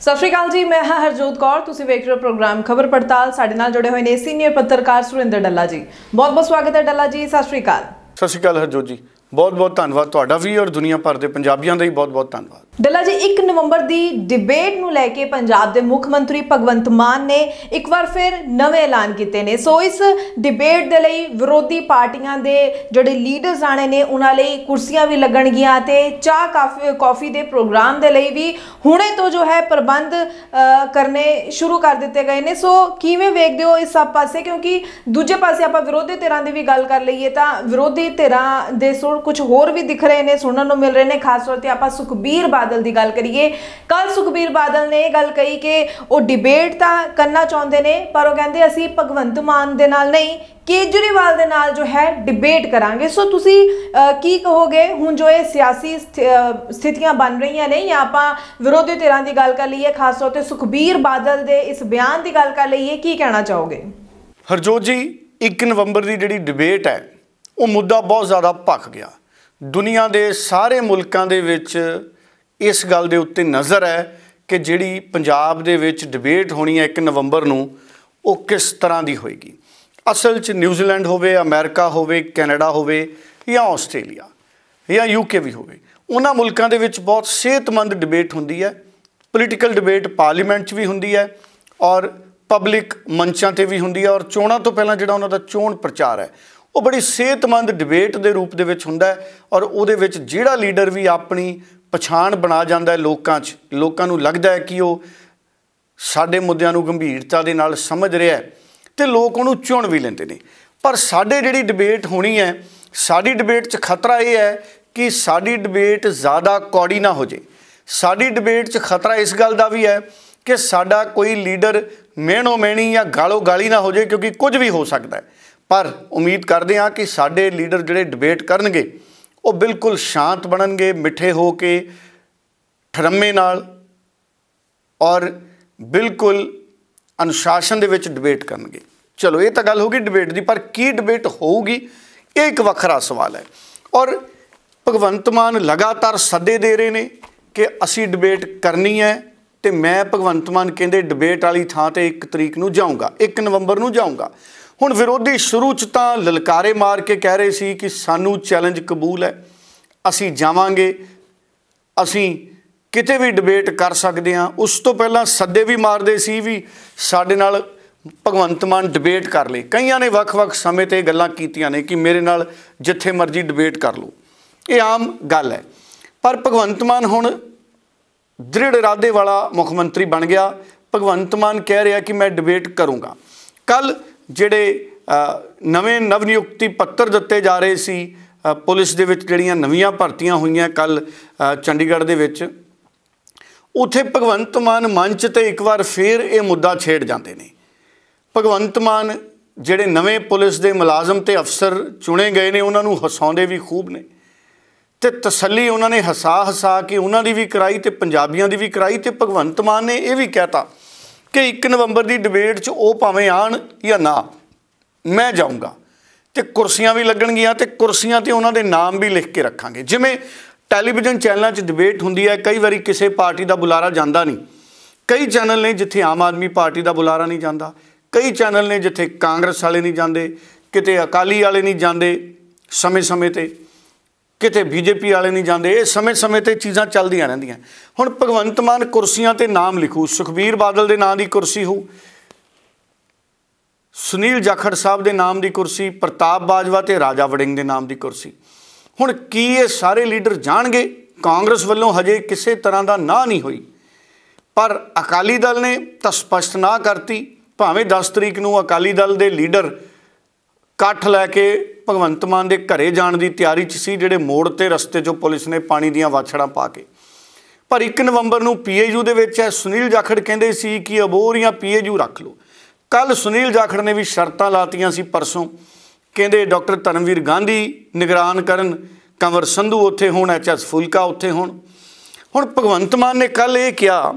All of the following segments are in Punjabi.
ਸਤਿ ਸ਼੍ਰੀ ਅਕਾਲ ਜੀ ਮੈਂ ਹਾਂ ਹਰਜੋਤ ਕੌਰ ਤੁਸੀਂ ਵੇਖ ਰਹੇ ਹੋ ਪ੍ਰੋਗਰਾਮ ਖਬਰ ਪੜਤਾਲ ਸਾਡੇ ਨਾਲ ਜੁੜੇ ਹੋਏ ਨੇ ਸੀਨੀਅਰ ਪੱਤਰਕਾਰ ਸੁਰਿੰਦਰ ਡੱਲਾ ਜੀ ਬਹੁਤ ਬਹੁਤ ਸਵਾਗਤ ਹੈ ਡੱਲਾ ਜੀ ਸਤਿ ਸ਼੍ਰੀ ਅਕਾਲ ਸਤਿ ਸ਼੍ਰੀ ਅਕਾਲ ਹਰਜੋਤ ਜੀ ਬਹੁਤ ਬਹੁਤ ਧੰਨਵਾਦ ਤੁਹਾਡਾ ਵੀ ਔਰ ਦੁਨੀਆ ਭਰ ਦੇ ਪੰਜਾਬੀਆਂ ਦਾ ਹੀ ਬਹੁਤ ਬਹੁਤ ਧੰਨਵਾਦ ਡੱਲਾ ਜੀ 1 ਨਵੰਬਰ ਦੀ ਡਿਬੇਟ ਨੂੰ ਲੈ ਕੇ ਪੰਜਾਬ ਦੇ ਮੁੱਖ ਮੰਤਰੀ ਭਗਵੰਤ ਮਾਨ ਨੇ ਇੱਕ ਵਾਰ ਫਿਰ ਨਵੇਂ ਐਲਾਨ ਕੀਤੇ ਨੇ ਸੋ ਇਸ ਡਿਬੇਟ ਦੇ ਲਈ ਵਿਰੋਧੀ ਪਾਰਟੀਆਂ ਦੇ ਜਿਹੜੇ ਲੀਡਰਸ ਆਣੇ ਨੇ ਉਹਨਾਂ ਲਈ ਕੁਰਸੀਆਂ ਵੀ ਲੱਗਣਗੀਆਂ ਤੇ ਚਾਹ ਕਾਫੀ ਕਾਫੀ ਦੇ ਪ੍ਰੋਗਰਾਮ ਦੇ ਲਈ ਵੀ ਹੁਣੇ ਤੋਂ ਜੋ ਹੈ ਪ੍ਰਬੰਧ ਕਰਨੇ ਸ਼ੁਰੂ ਕਰ ਦਿੱਤੇ ਗਏ ਨੇ ਸੋ ਕਿਵੇਂ ਵੇਖਦੇ ਹੋ ਇਸ ਸਭ ਪਾਸੇ ਕਿਉਂਕਿ ਦੂਜੇ ਪਾਸੇ ਆਪਾਂ ਵਿਰੋਧੀ ਧਿਰਾਂ ਦੀ ਵੀ ਗੱਲ ਕਰ ਲਈਏ ਤਾਂ ਵਿਰੋਧੀ ਧਿਰਾਂ ਦੇ ਸੁਰ ਕੁਝ ਹੋਰ ਵੀ ਦਿਖ ਰਹੇ ਨੇ ਸੁਣਨ ਨੂੰ ਮਿਲ ਰਹੇ ਨੇ ਖਾਸ ਤੌਰ ਤੇ ਆਪਾਂ ਸੁਖਬੀਰ ਬਾਦ ਬਾਦਲ ਦੀ ਗੱਲ ਕਰੀਏ ਕੱਲ ਸੁਖਬੀਰ ਬਾਦਲ ਨੇ ਇਹ ਗੱਲ ਕਹੀ ਕਿ ਉਹ ਡਿਬੇਟ ਤਾਂ ਕਰਨਾ ਚਾਹੁੰਦੇ ਨੇ ਪਰ ਉਹ ਕਹਿੰਦੇ ਅਸੀਂ ਭਗਵੰਤ ਮਾਨ ਦੇ ਨਾਲ ਨਹੀਂ ਕੇਜਰੀਵਾਲ ਦੇ ਨਾਲ ਜੋ ਹੈ ਡਿਬੇਟ ਕਰਾਂਗੇ ਸੋ ਤੁਸੀਂ ਕੀ ਕਹੋਗੇ ਹੁਣ ਜੋ ਇਹ ਸਿਆਸੀ ਸਥਿਤੀਆਂ ਬਣ ਰਹੀਆਂ ਨੇ ਜਾਂ ਆਪਾਂ ਵਿਰੋਧੀ ਧਿਰਾਂ ਦੀ ਗੱਲ ਕਰ ਲਈਏ ਖਾਸ ਤੌਰ ਤੇ ਸੁਖਬੀਰ ਬਾਦਲ ਦੇ ਇਸ ਬਿਆਨ ਦੀ ਗੱਲ ਕਰ ਲਈਏ ਕੀ ਕਹਿਣਾ ਚਾਹੋਗੇ ਹਰਜੋਤ ਜੀ 1 ਨਵੰਬਰ ਦੀ ਜਿਹੜੀ ਡਿਬੇਟ ਹੈ ਉਹ ਮੁੱਦਾ ਬਹੁਤ ਜ਼ਿਆਦਾ ਭੱਖ ਗਿਆ ਦੁਨੀਆ ਦੇ ਸਾਰੇ ਮੁਲਕਾਂ ਦੇ ਵਿੱਚ ਇਸ ਗੱਲ ਦੇ ਉੱਤੇ ਨਜ਼ਰ ਹੈ ਕਿ ਜਿਹੜੀ ਪੰਜਾਬ ਦੇ ਵਿੱਚ ਡਿਬੇਟ ਹੋਣੀ ਹੈ 1 ਨਵੰਬਰ ਨੂੰ ਉਹ ਕਿਸ ਤਰ੍ਹਾਂ ਦੀ ਹੋਏਗੀ ਅਸਲ 'ਚ ਨਿਊਜ਼ੀਲੈਂਡ ਹੋਵੇ ਅਮਰੀਕਾ ਹੋਵੇ ਕੈਨੇਡਾ ਹੋਵੇ ਜਾਂ ਆਸਟ੍ਰੇਲੀਆ ਜਾਂ ਯੂਕੇ ਵੀ ਹੋਵੇ ਉਹਨਾਂ ਮੁਲਕਾਂ ਦੇ ਵਿੱਚ ਬਹੁਤ ਸਿਹਤਮੰਦ ਡਿਬੇਟ ਹੁੰਦੀ ਹੈ ਪੋਲੀਟੀਕਲ ਡਿਬੇਟ ਪਾਰਲੀਮੈਂਟ 'ਚ ਵੀ ਹੁੰਦੀ ਹੈ ਔਰ ਪਬਲਿਕ ਮੰਚਾਂ ਤੇ ਵੀ ਹੁੰਦੀ ਹੈ ਔਰ ਚੋਣਾਂ ਤੋਂ ਪਹਿਲਾਂ ਜਿਹੜਾ ਉਹਨਾਂ ਦਾ ਚੋਣ ਪ੍ਰਚਾਰ ਹੈ ਉਹ ਬੜੀ ਸਿਹਤਮੰਦ ਡਿਬੇਟ ਦੇ ਰੂਪ ਦੇ ਵਿੱਚ ਹੁੰਦਾ ਔਰ ਉਹਦੇ ਵਿੱਚ ਜਿਹੜਾ ਲੀਡਰ ਵੀ ਆਪਣੀ ਪਛਾਣ ਬਣਾ ਜਾਂਦਾ ਹੈ ਲੋਕਾਂ 'ਚ ਲੋਕਾਂ ਨੂੰ ਲੱਗਦਾ ਹੈ ਕਿ ਉਹ ਸਾਡੇ ਮੁੱਦਿਆਂ ਨੂੰ ਗੰਭੀਰਤਾ ਦੇ ਨਾਲ ਸਮਝ ਰਿਹਾ ਹੈ ਤੇ ਲੋਕ ਉਹਨੂੰ ਚੁਣ ਵੀ ਲੈਂਦੇ ਨੇ ਪਰ ਸਾਡੇ ਜਿਹੜੀ ਡਿਬੇਟ ਹੋਣੀ ਹੈ ਸਾਡੀ ਡਿਬੇਟ 'ਚ ਖਤਰਾ ਇਹ ਹੈ ਕਿ ਸਾਡੀ ਡਿਬੇਟ ਜ਼ਿਆਦਾ ਕੌੜੀ ਨਾ ਹੋ ਜੇ ਸਾਡੀ ਡਿਬੇਟ 'ਚ ਖਤਰਾ ਇਸ ਗੱਲ ਦਾ ਵੀ ਹੈ ਕਿ ਸਾਡਾ ਕੋਈ ਲੀਡਰ ਮਿਹਣੋ ਮਿਹਣੀ ਜਾਂ ਗਾਲੋ ਗਾਲੀ ਨਾ ਹੋ ਜੇ ਕਿਉਂਕਿ ਕੁਝ ਵੀ ਹੋ ਸਕਦਾ ਪਰ ਉਮੀਦ ਕਰਦੇ ਹਾਂ ਕਿ ਸਾਡੇ ਲੀਡਰ ਜਿਹੜੇ ਡਿਬੇਟ ਕਰਨਗੇ ਉਹ ਬਿਲਕੁਲ ਸ਼ਾਂਤ ਬਣਨਗੇ ਮਿੱਠੇ ਹੋ ਕੇ ਠਰਮੇ ਨਾਲ ਔਰ ਬਿਲਕੁਲ ਅਨੁਸ਼ਾਸਨ ਦੇ ਵਿੱਚ ਡਿਬੇਟ ਕਰਨਗੇ ਚਲੋ ਇਹ ਤਾਂ ਗੱਲ ਹੋ ਗਈ ਡਿਬੇਟ ਦੀ ਪਰ ਕੀ ਡਿਬੇਟ ਹੋਊਗੀ ਇਹ ਇੱਕ ਵੱਖਰਾ ਸਵਾਲ ਹੈ ਔਰ ਭਗਵੰਤ ਮਾਨ ਲਗਾਤਾਰ ਸੱਦੇ ਦੇ ਰਹੇ ਨੇ ਕਿ ਅਸੀਂ ਡਿਬੇਟ ਕਰਨੀ ਹੈ ਤੇ ਮੈਂ ਭਗਵੰਤ ਮਾਨ ਕਹਿੰਦੇ ਡਿਬੇਟ ਵਾਲੀ ਥਾਂ ਤੇ ਇੱਕ ਤਰੀਕ ਨੂੰ ਜਾਊਂਗਾ 1 ਨਵੰਬਰ ਨੂੰ ਜਾਊਂਗਾ ਹੁਣ ਵਿਰੋਧੀ ਸ਼ੁਰੂ ਚ ਤਾਂ ਲਲਕਾਰੇ ਮਾਰ ਕੇ ਕਹਿ ਰਹੇ ਸੀ ਕਿ ਸਾਨੂੰ ਚੈਲੰਜ ਕਬੂਲ ਹੈ ਅਸੀਂ ਜਾਵਾਂਗੇ ਅਸੀਂ ਕਿਤੇ ਵੀ ਡਿਬੇਟ ਕਰ ਸਕਦੇ ਹਾਂ ਉਸ ਤੋਂ ਪਹਿਲਾਂ ਸੱਦੇ ਵੀ ਮਾਰਦੇ ਸੀ ਵੀ ਸਾਡੇ ਨਾਲ ਭਗਵੰਤ ਮਾਨ ਡਿਬੇਟ ਕਰ ਲੇ ਕਈਆਂ ਨੇ ਵੱਖ-ਵੱਖ ਸਮੇਂ ਤੇ ਗੱਲਾਂ ਕੀਤੀਆਂ ਨੇ ਕਿ ਮੇਰੇ ਨਾਲ ਜਿੱਥੇ ਮਰਜ਼ੀ ਡਿਬੇਟ ਕਰ ਲਓ ਇਹ ਆਮ ਗੱਲ ਹੈ ਪਰ ਭਗਵੰਤ ਮਾਨ ਹੁਣ ਦ੍ਰਿੜ ਇਰਾਦੇ ਵਾਲਾ ਮੁੱਖ ਮੰਤਰੀ ਬਣ ਗਿਆ ਭਗਵੰਤ ਮਾਨ ਕਹਿ ਰਿਹਾ ਕਿ ਮੈਂ ਡਿਬੇਟ ਕਰੂੰਗਾ ਕੱਲ ਜਿਹੜੇ ਨਵੇਂ ਨਵਨਿਯੁਕਤੀ ਪੱਤਰ ਦਿੱਤੇ ਜਾ ਰਹੇ ਸੀ ਪੁਲਿਸ ਦੇ ਵਿੱਚ ਜਿਹੜੀਆਂ ਨਵੀਆਂ ਭਰਤੀਆਂ ਹੋਈਆਂ ਕੱਲ ਚੰਡੀਗੜ੍ਹ ਦੇ ਵਿੱਚ ਉਥੇ ਭਗਵੰਤ ਮਾਨ ਮੰਚ ਤੇ ਇੱਕ ਵਾਰ ਫੇਰ ਇਹ ਮੁੱਦਾ ਛੇੜ ਜਾਂਦੇ ਨੇ ਭਗਵੰਤ ਮਾਨ ਜਿਹੜੇ ਨਵੇਂ ਪੁਲਿਸ ਦੇ ਮੁਲਾਜ਼ਮ ਤੇ ਅਫਸਰ ਚੁਣੇ ਗਏ ਨੇ ਉਹਨਾਂ ਨੂੰ ਹਸਾਉਂਦੇ ਵੀ ਖੂਬ ਨੇ ਤੇ ਤਸੱਲੀ ਉਹਨਾਂ ਨੇ ਹਸਾ ਹਸਾ ਕੇ ਉਹਨਾਂ ਦੀ ਵੀ ਕਰਾਈ ਤੇ ਪੰਜਾਬੀਆਂ ਦੀ ਵੀ ਕਰਾਈ ਤੇ ਭਗਵੰਤ ਮਾਨ ਨੇ ਇਹ ਵੀ ਕਹਿਤਾ ਕਿ 1 ਨਵੰਬਰ ਦੀ ਡਿਬੇਟ 'ਚ ਉਹ ਭਾਵੇਂ ਆਣ ਜਾਂ ਨਾ ਮੈਂ ਜਾਊਂਗਾ ਤੇ ਕੁਰਸੀਆਂ ਵੀ ਲੱਗਣਗੀਆਂ ਤੇ ਕੁਰਸੀਆਂ ਤੇ ਉਹਨਾਂ ਦੇ ਨਾਮ ਵੀ ਲਿਖ ਕੇ ਰੱਖਾਂਗੇ ਜਿਵੇਂ ਟੈਲੀਵਿਜ਼ਨ ਚੈਨਲਾਂ 'ਚ ਡਿਬੇਟ ਹੁੰਦੀ ਹੈ ਕਈ ਵਾਰੀ ਕਿਸੇ ਪਾਰਟੀ ਦਾ ਬੁਲਾਰਾ ਜਾਂਦਾ ਨਹੀਂ ਕਈ ਚੈਨਲ ਨੇ ਜਿੱਥੇ ਆਮ ਆਦਮੀ ਪਾਰਟੀ ਦਾ ਬੁਲਾਰਾ ਨਹੀਂ ਜਾਂਦਾ ਕਈ ਚੈਨਲ ਨੇ ਜਿੱਥੇ ਕਾਂਗਰਸ ਵਾਲੇ ਨਹੀਂ ਜਾਂਦੇ ਕਿਤੇ ਅਕਾਲੀ ਵਾਲੇ ਨਹੀਂ ਜਾਂਦੇ ਸਮੇਂ-ਸਮੇਂ ਤੇ ਕਿਤੇ ਬੀਜੇਪੀ ਵਾਲੇ ਨਹੀਂ ਜਾਂਦੇ ਇਹ ਸਮੇਂ-ਸਮੇਂ ਤੇ ਚੀਜ਼ਾਂ ਚੱਲਦੀਆਂ ਰਹਿੰਦੀਆਂ ਹੁਣ ਭਗਵੰਤ ਮਾਨ ਕੁਰਸੀਆਂ ਤੇ ਨਾਮ ਲਿਖੂ ਸੁਖਬੀਰ ਬਾਦਲ ਦੇ ਨਾਂ ਦੀ ਕੁਰਸੀ ਹੋ ਸੁਨੀਲ ਜਾਖੜ ਸਾਹਿਬ ਦੇ ਨਾਮ ਦੀ ਕੁਰਸੀ ਪ੍ਰਤਾਪ ਬਾਜਵਾ ਤੇ ਰਾਜਾ ਵੜਿੰਗ ਦੇ ਨਾਮ ਦੀ ਕੁਰਸੀ ਹੁਣ ਕੀ ਇਹ ਸਾਰੇ ਲੀਡਰ ਜਾਣਗੇ ਕਾਂਗਰਸ ਵੱਲੋਂ ਹਜੇ ਕਿਸੇ ਤਰ੍ਹਾਂ ਦਾ ਨਾਂ ਨਹੀਂ ਹੋਈ ਪਰ ਅਕਾਲੀ ਦਲ ਨੇ ਤਾਂ ਸਪਸ਼ਟ ਨਾ ਕਰਤੀ ਭਾਵੇਂ 10 ਤਰੀਕ ਨੂੰ ਅਕਾਲੀ ਦਲ ਦੇ ਲੀਡਰ ਕੱਠ ਲੈ ਕੇ ਭਗਵੰਤ ਮਾਨ ਦੇ ਘਰੇ ਜਾਣ ਦੀ ਤਿਆਰੀ 'ਚ ਸੀ ਜਿਹੜੇ ਮੋੜ ਤੇ ਰਸਤੇ 'ਚੋਂ ਪੁਲਿਸ ਨੇ ਪਾਣੀ ਦੀਆਂ ਵਾਛੜਾਂ ਪਾ ਕੇ ਪਰ 1 ਨਵੰਬਰ ਨੂੰ ਪੀਏਯੂ ਦੇ ਵਿੱਚ ਹੈ ਸੁਨੀਲ ਜਾਖੜ ਕਹਿੰਦੇ ਸੀ ਕਿ ਅਬੋਰੀਆਂ ਪੀਏਯੂ ਰੱਖ ਲਓ ਕੱਲ ਸੁਨੀਲ ਜਾਖੜ ਨੇ ਵੀ ਸ਼ਰਤਾਂ ਲਾਤੀਆਂ ਸੀ ਪਰਸੋਂ ਕਹਿੰਦੇ ਡਾਕਟਰ ਧਰਮਵੀਰ ਗਾਂਧੀ ਨਿਗਰਾਨ ਕਰਨ ਕੰਵਰ ਸੰਧੂ ਉੱਥੇ ਹੋਣ ਐਚਐਸ ਫੁਲਕਾ ਉੱਥੇ ਹੋਣ ਹੁਣ ਭਗਵੰਤ ਮਾਨ ਨੇ ਕੱਲ ਇਹ ਕਿਹਾ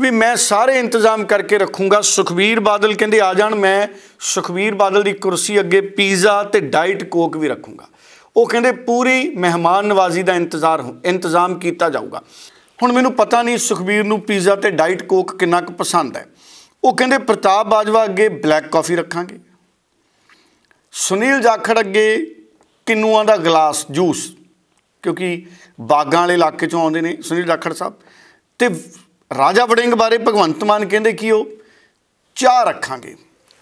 ਵੀ ਮੈਂ ਸਾਰੇ ਇੰਤਜ਼ਾਮ ਕਰਕੇ ਰੱਖੂੰਗਾ ਸੁਖਵੀਰ ਬਾਦਲ ਕਹਿੰਦੇ ਆ ਜਾਣ ਮੈਂ ਸੁਖਵੀਰ ਬਾਦਲ ਦੀ ਕੁਰਸੀ ਅੱਗੇ ਪੀਜ਼ਾ ਤੇ ਡਾਈਟ ਕੋਕ ਵੀ ਰੱਖੂੰਗਾ ਉਹ ਕਹਿੰਦੇ ਪੂਰੀ ਮਹਿਮਾਨ ਨਵਾਜ਼ੀ ਦਾ ਇੰਤਜ਼ਾਰ ਇੰਤਜ਼ਾਮ ਕੀਤਾ ਜਾਊਗਾ ਹੁਣ ਮੈਨੂੰ ਪਤਾ ਨਹੀਂ ਸੁਖਵੀਰ ਨੂੰ ਪੀਜ਼ਾ ਤੇ ਡਾਈਟ ਕੋਕ ਕਿੰਨਾ ਕੁ ਪਸੰਦ ਹੈ ਉਹ ਕਹਿੰਦੇ ਪ੍ਰਤਾਪ ਬਾਜਵਾ ਅੱਗੇ ਬਲੈਕ ਕਾਫੀ ਰੱਖਾਂਗੇ ਸੁਨੀਲ ਜਾਖੜ ਅੱਗੇ ਕਿੰਨੂਆਂ ਦਾ ਗਲਾਸ ਜੂਸ ਕਿਉਂਕਿ ਬਾਗਾਂ ਵਾਲੇ ਇਲਾਕੇ ਚੋਂ ਆਉਂਦੇ ਨੇ ਸੁਨੀਲ ਜਾਖੜ ਸਾਹਿਬ ਤੇ ਰਾਜਾ ਵੜਿੰਗ ਬਾਰੇ ਭਗਵੰਤ ਮਾਨ ਕਹਿੰਦੇ ਕੀ ਉਹ ਚਾਹ ਰੱਖਾਂਗੇ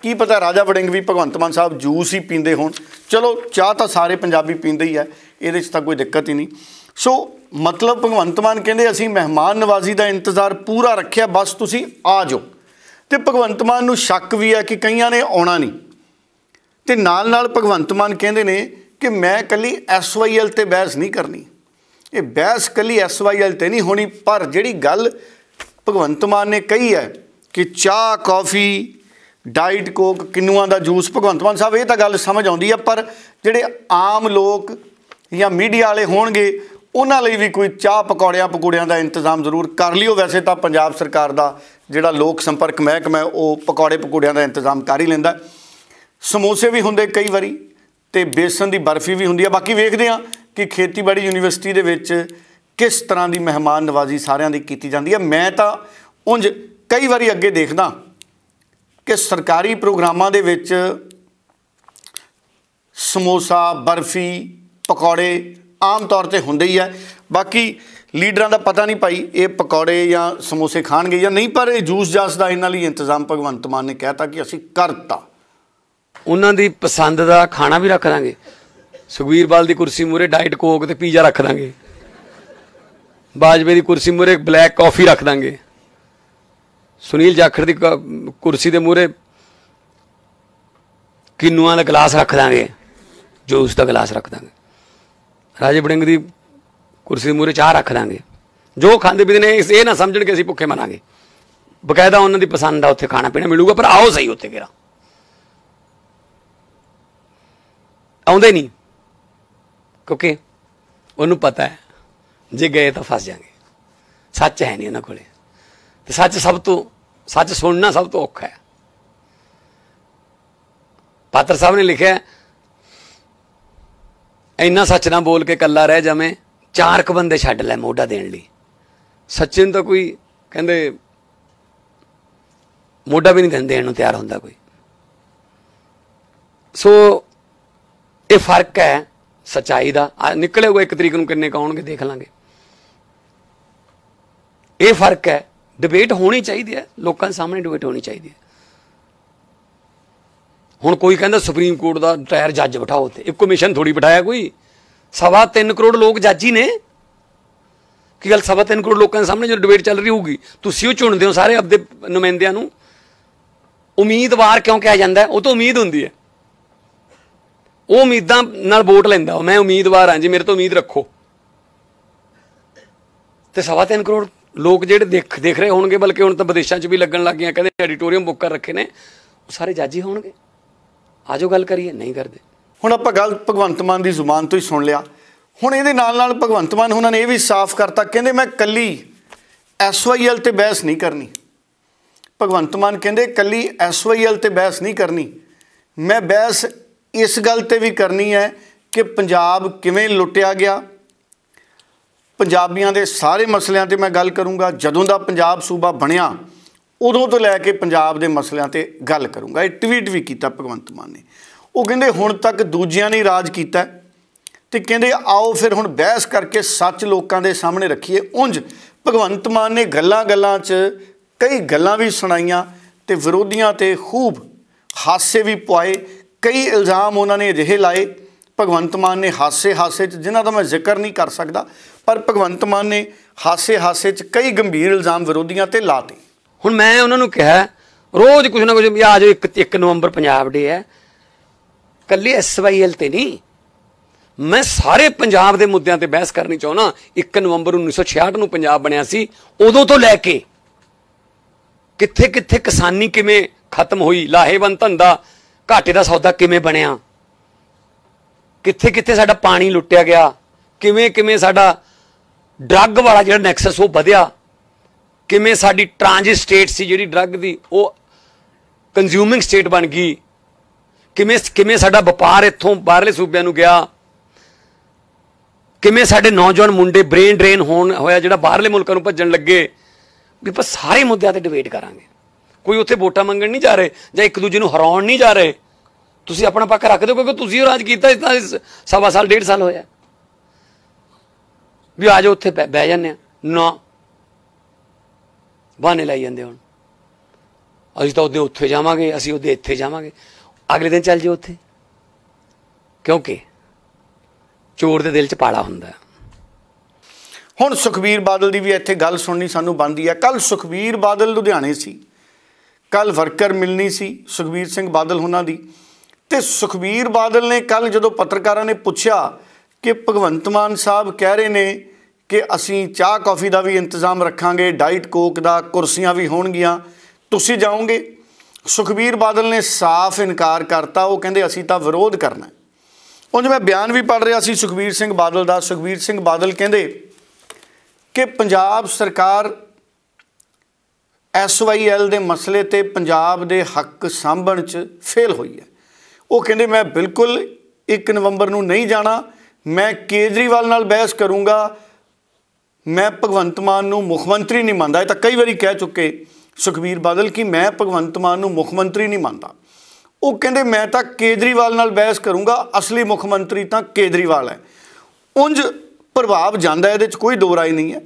ਕੀ ਪਤਾ ਰਾਜਾ ਵੜਿੰਗ ਵੀ ਭਗਵੰਤ ਮਾਨ ਸਾਹਿਬ ਜੂਸ ਹੀ ਪੀਂਦੇ ਹੋਣ ਚਲੋ ਚਾਹ ਤਾਂ ਸਾਰੇ ਪੰਜਾਬੀ ਪੀਂਦੇ ਹੀ ਆ ਇਹਦੇ 'ਚ ਤਾਂ ਕੋਈ ਦਿੱਕਤ ਹੀ ਨਹੀਂ ਸੋ ਮਤਲਬ ਭਗਵੰਤ ਮਾਨ ਕਹਿੰਦੇ ਅਸੀਂ ਮਹਿਮਾਨ ਨਵਾਜ਼ੀ ਦਾ ਇੰਤਜ਼ਾਰ ਪੂਰਾ ਰੱਖਿਆ ਬਸ ਤੁਸੀਂ ਆ ਜਾਓ ਤੇ ਭਗਵੰਤ ਮਾਨ ਨੂੰ ਸ਼ੱਕ ਵੀ ਹੈ ਕਿ ਕਈਆਂ ਨੇ ਆਉਣਾ ਨਹੀਂ ਤੇ ਨਾਲ ਨਾਲ ਭਗਵੰਤ ਮਾਨ ਕਹਿੰਦੇ ਨੇ ਕਿ ਮੈਂ ਕੱਲੀ ਐਸਵਾਈਐਲ ਤੇ ਬਹਿਸ ਨਹੀਂ ਕਰਨੀ ਇਹ ਬਹਿਸ ਕੱਲੀ ਐਸਵਾਈਐਲ ਤੇ ਨਹੀਂ ਹੋਣੀ ਪਰ ਜਿਹੜੀ ਗੱਲ ਭਗਵੰਤ ਮਾਨ ਨੇ ਕਹੀ ਹੈ ਕਿ ਚਾਹ ਕਾਫੀ ਡਾਈਟ ਕੋਕ ਕਿੰਨੂਆਂ ਦਾ ਜੂਸ ਭਗਵੰਤ ਮਾਨ ਸਾਹਿਬ ਇਹ ਤਾਂ ਗੱਲ ਸਮਝ ਆਉਂਦੀ ਹੈ ਪਰ ਜਿਹੜੇ ਆਮ ਲੋਕ ਜਾਂ ਮੀਡੀਆ ਵਾਲੇ ਹੋਣਗੇ ਉਹਨਾਂ ਲਈ ਵੀ ਕੋਈ ਚਾਹ ਪਕੌੜਿਆਂ ਪਕੌੜਿਆਂ ਦਾ ਇੰਤਜ਼ਾਮ ਜ਼ਰੂਰ ਕਰ ਲਿਓ ਵੈਸੇ ਤਾਂ ਪੰਜਾਬ ਸਰਕਾਰ ਦਾ ਜਿਹੜਾ ਲੋਕ ਸੰਪਰਕ ਮਹਿਕਮਾ ਉਹ ਪਕੌੜੇ ਪਕੌੜਿਆਂ ਦਾ ਇੰਤਜ਼ਾਮ ਕਰ ਹੀ ਲੈਂਦਾ ਸਮੋਸੇ ਵੀ ਹੁੰਦੇ ਕਈ ਵਾਰੀ ਤੇ ਬੇਸਨ ਦੀ ਬਰਫੀ ਵੀ ਹੁੰਦੀ ਹੈ ਬਾਕੀ ਵੇਖਦੇ ਆ ਕਿ ਖੇਤੀਬਾੜੀ ਯੂਨੀਵਰਸਿਟੀ ਦੇ ਵਿੱਚ ਕਿਸ ਤਰ੍ਹਾਂ ਦੀ ਮਹਿਮਾਨ ਨਵਾਜ਼ੀ ਸਾਰਿਆਂ ਦੀ ਕੀਤੀ ਜਾਂਦੀ ਹੈ ਮੈਂ ਤਾਂ ਉਂਝ ਕਈ ਵਾਰੀ ਅੱਗੇ ਦੇਖਦਾ ਕਿ ਸਰਕਾਰੀ ਪ੍ਰੋਗਰਾਮਾਂ ਦੇ ਵਿੱਚ ਸਮੋਸਾ ਬਰਫੀ ਪਕੌੜੇ ਆਮ ਤੌਰ ਤੇ ਹੁੰਦੇ ਹੀ ਆ ਬਾਕੀ ਲੀਡਰਾਂ ਦਾ ਪਤਾ ਨਹੀਂ ਭਾਈ ਇਹ ਪਕੌੜੇ ਜਾਂ ਸਮੋਸੇ ਖਾਣਗੇ ਜਾਂ ਨਹੀਂ ਪਰ ਇਹ ਜੂਸ ਜਾਸ ਦਾ ਇਹਨਾਂ ਲਈ ਇੰਤਜ਼ਾਮ ਭਗਵੰਤ ਮਾਨ ਨੇ ਕਹਿਤਾ ਕਿ ਅਸੀਂ ਕਰਤਾ ਉਹਨਾਂ ਦੀ ਪਸੰਦ ਦਾ ਖਾਣਾ ਵੀ ਰੱਖ ਦਾਂਗੇ ਸੁਖਵੀਰ ਬਾਲ ਦੀ ਕੁਰਸੀ ਮੂਰੇ ਡਾਈਟ ਕੋਕ ਤੇ ਪੀਜ਼ਾ ਰੱਖ ਦਾਂਗੇ ਬਾਜਵੇ ਦੀ ਕੁਰਸੀ ਮੂਰੇ ਇੱਕ ਬਲੈਕ ਕਾਫੀ ਰੱਖ ਦਾਂਗੇ ਸੁਨੀਲ ਜਾਖੜ ਦੀ ਕੁਰਸੀ ਦੇ ਮੂਰੇ ਕਿੰਨੂਆਂ ਦਾ ਗਲਾਸ ਰੱਖ ਦਾਂਗੇ ਜੂਸ ਦਾ ਗਲਾਸ ਰੱਖ ਦਾਂਗੇ ਰਾਜੇ ਬੜਿੰਗ ਦੀ ਕੁਰਸੀ ਦੇ ਮੂਰੇ ਚਾਹ ਰੱਖ ਦਾਂਗੇ ਜੋ ਖਾਂਦੇ ਪੀਂਦੇ ਨੇ ਇਹ ਨਾ ਸਮਝਣ ਕਿ ਅਸੀਂ ਭੁੱਖੇ ਮਰਾਂਗੇ ਬਕਾਇਦਾ ਉਹਨਾਂ ਦੀ ਪਸੰਦ ਆ ਉੱਥੇ ਖਾਣਾ ਪੀਣਾ ਮਿਲੂਗਾ ਪਰ ਆਓ ਸਹੀ ਉੱਥੇ ਕਿਰਾ ਆਉਂਦੇ ਨਹੀਂ ਕਿਉਂਕਿ ਉਹਨੂੰ ਪਤਾ ਹੈ ਜੇ ਗਏ ਤਾਂ ਫਸ ਜਾਗੇ ਸੱਚ ਹੈ ਨਹੀਂ ਉਹਨਾਂ ਕੋਲੇ ਤੇ ਸੱਚ ਸਭ ਤੋਂ ਸੱਚ ਸੁਣਨਾ ਸਭ ਤੋਂ ਔਖਾ ਹੈ ਪਾਤਰ ਸਾਹਿਬ ਨੇ ਲਿਖਿਆ ਇੰਨਾ ਸੱਚ ਨਾ ਬੋਲ ਕੇ ਕੱਲਾ ਰਹਿ ਜਾਵੇਂ ਚਾਰਕ ਬੰਦੇ ਛੱਡ ਲੈ ਮੋਢਾ ਦੇਣ ਲਈ ਸੱਚੇ ਨੂੰ ਤਾਂ ਕੋਈ ਕਹਿੰਦੇ ਮੋਢਾ ਵੀ ਨਹੀਂ ਦੇਣ ਨੂੰ ਤਿਆਰ ਹੁੰਦਾ ਕੋਈ ਸੋ ਇਹ ਫਰਕ ਹੈ ਸਚਾਈ ਦਾ ਨਿਕਲੇਗਾ ਇੱਕ ਤਰੀਕ ਨੂੰ ਕਿੰਨੇ ਕਾਉਣਗੇ ਦੇਖ ਲਾਂਗੇ ਇਹ ਫਰਕ ਹੈ ਡਿਬੇਟ ਹੋਣੀ ਚਾਹੀਦੀ ਹੈ ਲੋਕਾਂ ਦੇ ਸਾਹਮਣੇ ਡਿਬੇਟ ਹੋਣੀ ਚਾਹੀਦੀ ਹੈ ਹੁਣ ਕੋਈ ਕਹਿੰਦਾ ਸੁਪਰੀਮ ਕੋਰਟ ਦਾ ਟਾਇਰ ਜੱਜ ਬਿਠਾਓ ਤੇ ਇੱਕ ਕਮਿਸ਼ਨ ਥੋੜੀ ਬਿਠਾਇਆ ਕੋਈ ਸਵਾ 3 ਕਰੋੜ ਲੋਕ ਜੱਜ ਹੀ ਨੇ ਕੀ ਗੱਲ ਸਵਾ 3 ਕਰੋੜ ਲੋਕਾਂ ਦੇ ਸਾਹਮਣੇ ਜੋ ਡਿਬੇਟ ਚੱਲ ਰਹੀ ਹੋਊਗੀ ਤੁਸੀਂ ਉਹ ਚੁਣਦੇ ਹੋ ਸਾਰੇ ਆਪਦੇ ਨੁਮਾਇੰਦਿਆਂ ਨੂੰ ਉਮੀਦਵਾਰ ਕਿਉਂ ਕਿਹਾ ਜਾਂਦਾ ਉਹ ਤੋਂ ਉਮੀਦ ਹੁੰਦੀ ਹੈ ਉਹ ਉਮੀਦਾਂ ਨਾਲ ਵੋਟ ਲੈਂਦਾ ਮੈਂ ਉਮੀਦਵਾਰ ਹਾਂ ਜੀ ਮੇਰੇ ਤੋਂ ਉਮੀਦ ਰੱਖੋ ਤੇ ਸਵਾ 3 ਕਰੋੜ ਲੋਕ ਜਿਹੜੇ ਦੇਖ ਦੇਖ ਰਹੇ ਹੋਣਗੇ ਬਲਕਿ ਹੁਣ ਤਾਂ ਵਿਦੇਸ਼ਾਂ 'ਚ ਵੀ ਲੱਗਣ ਲੱਗ ਗਿਆ ਕਹਿੰਦੇ ਐਡੀਟੋਰੀਅਮ ਬੁੱਕ ਕਰ ਰੱਖੇ ਨੇ ਉਹ ਸਾਰੇ ਜਾਜੀ ਹੋਣਗੇ ਆਜੋ ਗੱਲ ਕਰੀਏ ਨਹੀਂ ਕਰਦੇ ਹੁਣ ਆਪਾਂ ਗੱਲ ਭਗਵੰਤ ਮਾਨ ਦੀ ਜ਼ੁਬਾਨ ਤੋਂ ਹੀ ਸੁਣ ਲਿਆ ਹੁਣ ਇਹਦੇ ਨਾਲ ਨਾਲ ਭਗਵੰਤ ਮਾਨ ਉਹਨਾਂ ਨੇ ਇਹ ਵੀ ਸਾਫ਼ ਕਰਤਾ ਕਹਿੰਦੇ ਮੈਂ ਕੱਲੀ ਐਸਵਾਈਐਲ ਤੇ ਬਹਿਸ ਨਹੀਂ ਕਰਨੀ ਭਗਵੰਤ ਮਾਨ ਕਹਿੰਦੇ ਕੱਲੀ ਐਸਵਾਈਐਲ ਤੇ ਬਹਿਸ ਨਹੀਂ ਕਰਨੀ ਮੈਂ ਬਹਿਸ ਇਸ ਗੱਲ ਤੇ ਵੀ ਕਰਨੀ ਹੈ ਕਿ ਪੰਜਾਬ ਕਿਵੇਂ ਲੁੱਟਿਆ ਗਿਆ ਪੰਜਾਬੀਆਂ ਦੇ ਸਾਰੇ ਮਸਲਿਆਂ ਤੇ ਮੈਂ ਗੱਲ ਕਰੂੰਗਾ ਜਦੋਂ ਦਾ ਪੰਜਾਬ ਸੂਬਾ ਬਣਿਆ ਉਦੋਂ ਤੋਂ ਲੈ ਕੇ ਪੰਜਾਬ ਦੇ ਮਸਲਿਆਂ ਤੇ ਗੱਲ ਕਰੂੰਗਾ ਇਹ ਟਵੀਟ ਵੀ ਕੀਤਾ ਭਗਵੰਤ ਮਾਨ ਨੇ ਉਹ ਕਹਿੰਦੇ ਹੁਣ ਤੱਕ ਦੂਜਿਆਂ ਨੇ ਰਾਜ ਕੀਤਾ ਤੇ ਕਹਿੰਦੇ ਆਓ ਫਿਰ ਹੁਣ ਬਹਿਸ ਕਰਕੇ ਸੱਚ ਲੋਕਾਂ ਦੇ ਸਾਹਮਣੇ ਰੱਖੀਏ ਉੰਜ ਭਗਵੰਤ ਮਾਨ ਨੇ ਗੱਲਾਂ-ਗੱਲਾਂ 'ਚ ਕਈ ਗੱਲਾਂ ਵੀ ਸੁਣਾਈਆਂ ਤੇ ਵਿਰੋਧੀਆਂ ਤੇ ਖੂਬ ਹਾਸੇ ਵੀ ਪੁਆਏ ਕਈ ਇਲਜ਼ਾਮ ਉਹਨਾਂ ਨੇ ਅਜਿਹੇ ਲਾਏ ਭਗਵੰਤ ਮਾਨ ਨੇ ਹਾਸੇ ਹਾਸੇ 'ਚ ਜਿਨ੍ਹਾਂ ਦਾ ਮੈਂ ਜ਼ਿਕਰ ਨਹੀਂ ਕਰ ਸਕਦਾ ਪਰ ਭਗਵੰਤ ਮਾਨ ਨੇ ਹਾਸੇ ਹਾਸੇ 'ਚ ਕਈ ਗੰਭੀਰ ਇਲਜ਼ਾਮ ਵਿਰੋਧੀਆਂ ਤੇ ਲਾਤੇ ਹੁਣ ਮੈਂ ਉਹਨਾਂ ਨੂੰ ਕਿਹਾ ਰੋਜ਼ ਕੁਝ ਨਾ ਕੁਝ ਵੀ ਆਜੋ 1 1 ਨਵੰਬਰ ਪੰਜਾਬ ਡੇ ਹੈ ਕੱਲੀ ਐਸਵਾਈਐਲ ਤੇ ਨਹੀਂ ਮੈਂ ਸਾਰੇ ਪੰਜਾਬ ਦੇ ਮੁੱਦਿਆਂ ਤੇ ਬਹਿਸ ਕਰਨੀ ਚਾਹੁੰਦਾ 1 ਨਵੰਬਰ 1966 ਨੂੰ ਪੰਜਾਬ ਬਣਿਆ ਸੀ ਉਦੋਂ ਤੋਂ ਲੈ ਕੇ ਕਿੱਥੇ ਕਿੱਥੇ ਕਿਸਾਨੀ ਕਿਵੇਂ ਖਤਮ ਹੋਈ ਲਾਹੇਵੰਦ ਧੰਦਾ ਘਾਟੇ ਦਾ ਸੌਦਾ ਕਿਵੇਂ ਬਣਿਆ ਕਿੱਥੇ ਕਿੱਥੇ ਸਾਡਾ ਪਾਣੀ ਲੁੱਟਿਆ ਗਿਆ ਕਿਵੇਂ ਕਿਵੇਂ ਸਾਡਾ ਡਰੱਗ ਵਾਲਾ ਜਿਹੜਾ ਨੈਕਸਸ ਉਹ ਵਧਿਆ ਕਿਵੇਂ ਸਾਡੀ ਟ੍ਰਾਂਜ਼ਿਟ ਸਟੇਟ ਸੀ ਜਿਹੜੀ ਡਰੱਗ ਦੀ ਉਹ ਕੰਜ਼ਿਊਮਿੰਗ ਸਟੇਟ ਬਣ ਗਈ ਕਿਵੇਂ ਕਿਵੇਂ ਸਾਡਾ ਵਪਾਰ ਇੱਥੋਂ ਬਾਹਰਲੇ ਸੂਬਿਆਂ ਨੂੰ ਗਿਆ ਕਿਵੇਂ ਸਾਡੇ ਨੌਜਵਾਨ ਮੁੰਡੇ ਬ੍ਰੇਨ ਡਰੇਨ ਹੋਣ ਹੋਇਆ ਜਿਹੜਾ ਬਾਹਰਲੇ ਮੁਲਕਾਂ ਨੂੰ ਭੱਜਣ ਲੱਗੇ ਵੀ ਆਪਾਂ ਸਾਰੇ ਮੁੱਦਿਆਂ ਤੇ ਡਿਬੇਟ ਕਰਾਂਗੇ ਕੋਈ ਉੱਥੇ ਵੋਟਾਂ ਮੰਗਣ ਨਹੀਂ ਜਾ ਰਹੇ ਜਾਂ ਇੱਕ ਦੂਜੇ ਨੂੰ ਹਰਾਉਣ ਨਹੀਂ ਜਾ ਰਹੇ ਤੁਸੀਂ ਆਪਣਾ ਪੱਖ ਰੱਖਦੇ ਹੋ ਕਿਉਂਕਿ ਤੁਸੀਂ ਰਾਜ ਕੀਤਾ ਇਸ ਤਾਂ ਸਵਾ ਸਾਲ ਡੇਢ ਸਾਲ ਹੋਇਆ ਵੀ ਆਜੋ ਉੱਥੇ ਬਹਿ ਜਾਂਦੇ ਆ ਨਾ ਬਾਹਨੇ ਲਾਈ ਜਾਂਦੇ ਹੁਣ ਅਸੀਂ ਤਾਂ ਉਹਦੇ ਉੱਥੇ ਜਾਵਾਂਗੇ ਅਸੀਂ ਉਹਦੇ ਇੱਥੇ ਜਾਵਾਂਗੇ ਅਗਲੇ ਦਿਨ ਚੱਲ ਜਿਓ ਉੱਥੇ ਕਿਉਂਕਿ ਚੋਰ ਦੇ ਦਿਲ 'ਚ ਪਾਲਾ ਹੁੰਦਾ ਹੁਣ ਸੁਖਵੀਰ ਬਾਦਲ ਦੀ ਵੀ ਇੱਥੇ ਗੱਲ ਸੁਣਨੀ ਸਾਨੂੰ ਬੰਦੀ ਆ ਕੱਲ ਸੁਖਵੀਰ ਬਾਦਲ ਲੁਧਿਆਣੇ ਸੀ ਕੱਲ ਵਰਕਰ ਮਿਲਣੀ ਸੀ ਸੁਖਵੀਰ ਸਿੰਘ ਬਾਦਲ ਉਹਨਾਂ ਦੀ ਤੇ ਸੁਖਬੀਰ ਬਾਦਲ ਨੇ ਕੱਲ ਜਦੋਂ ਪੱਤਰਕਾਰਾਂ ਨੇ ਪੁੱਛਿਆ ਕਿ ਭਗਵੰਤ ਮਾਨ ਸਾਹਿਬ ਕਹਿ ਰਹੇ ਨੇ ਕਿ ਅਸੀਂ ਚਾਹ ਕਾਫੀ ਦਾ ਵੀ ਇੰਤਜ਼ਾਮ ਰੱਖਾਂਗੇ ਡਾਈਟ ਕੋਕ ਦਾ ਕੁਰਸੀਆਂ ਵੀ ਹੋਣਗੀਆਂ ਤੁਸੀਂ ਜਾਓਗੇ ਸੁਖਬੀਰ ਬਾਦਲ ਨੇ ਸਾਫ਼ ਇਨਕਾਰ ਕਰਤਾ ਉਹ ਕਹਿੰਦੇ ਅਸੀਂ ਤਾਂ ਵਿਰੋਧ ਕਰਨਾ ਉਹ ਮੈਂ ਬਿਆਨ ਵੀ ਪੜ ਰਿਹਾ ਸੀ ਸੁਖਬੀਰ ਸਿੰਘ ਬਾਦਲ ਦਾ ਸੁਖਬੀਰ ਸਿੰਘ ਬਾਦਲ ਕਹਿੰਦੇ ਕਿ ਪੰਜਾਬ ਸਰਕਾਰ ਐਸਵਾਈਐਲ ਦੇ ਮਸਲੇ ਤੇ ਪੰਜਾਬ ਦੇ ਹੱਕ ਸਾਂਭਣ 'ਚ ਫੇਲ ਹੋਈ ਹੈ ਉਹ ਕਹਿੰਦੇ ਮੈਂ ਬਿਲਕੁਲ 1 ਨਵੰਬਰ ਨੂੰ ਨਹੀਂ ਜਾਣਾ ਮੈਂ ਕੇਜਰੀਵਾਲ ਨਾਲ ਬਹਿਸ ਕਰੂੰਗਾ ਮੈਂ ਭਗਵੰਤ ਮਾਨ ਨੂੰ ਮੁੱਖ ਮੰਤਰੀ ਨਹੀਂ ਮੰਨਦਾ ਇਹ ਤਾਂ ਕਈ ਵਾਰੀ ਕਹਿ ਚੁੱਕੇ ਸੁਖਬੀਰ ਬਾਦਲ ਕਿ ਮੈਂ ਭਗਵੰਤ ਮਾਨ ਨੂੰ ਮੁੱਖ ਮੰਤਰੀ ਨਹੀਂ ਮੰਨਦਾ ਉਹ ਕਹਿੰਦੇ ਮੈਂ ਤਾਂ ਕੇਜਰੀਵਾਲ ਨਾਲ ਬਹਿਸ ਕਰੂੰਗਾ ਅਸਲੀ ਮੁੱਖ ਮੰਤਰੀ ਤਾਂ ਕੇਜਰੀਵਾਲ ਹੈ ਉੰਜ ਪ੍ਰਭਾਵ ਜਾਂਦਾ ਇਹਦੇ 'ਚ ਕੋਈ ਦੋਰਾਈ ਨਹੀਂ ਹੈ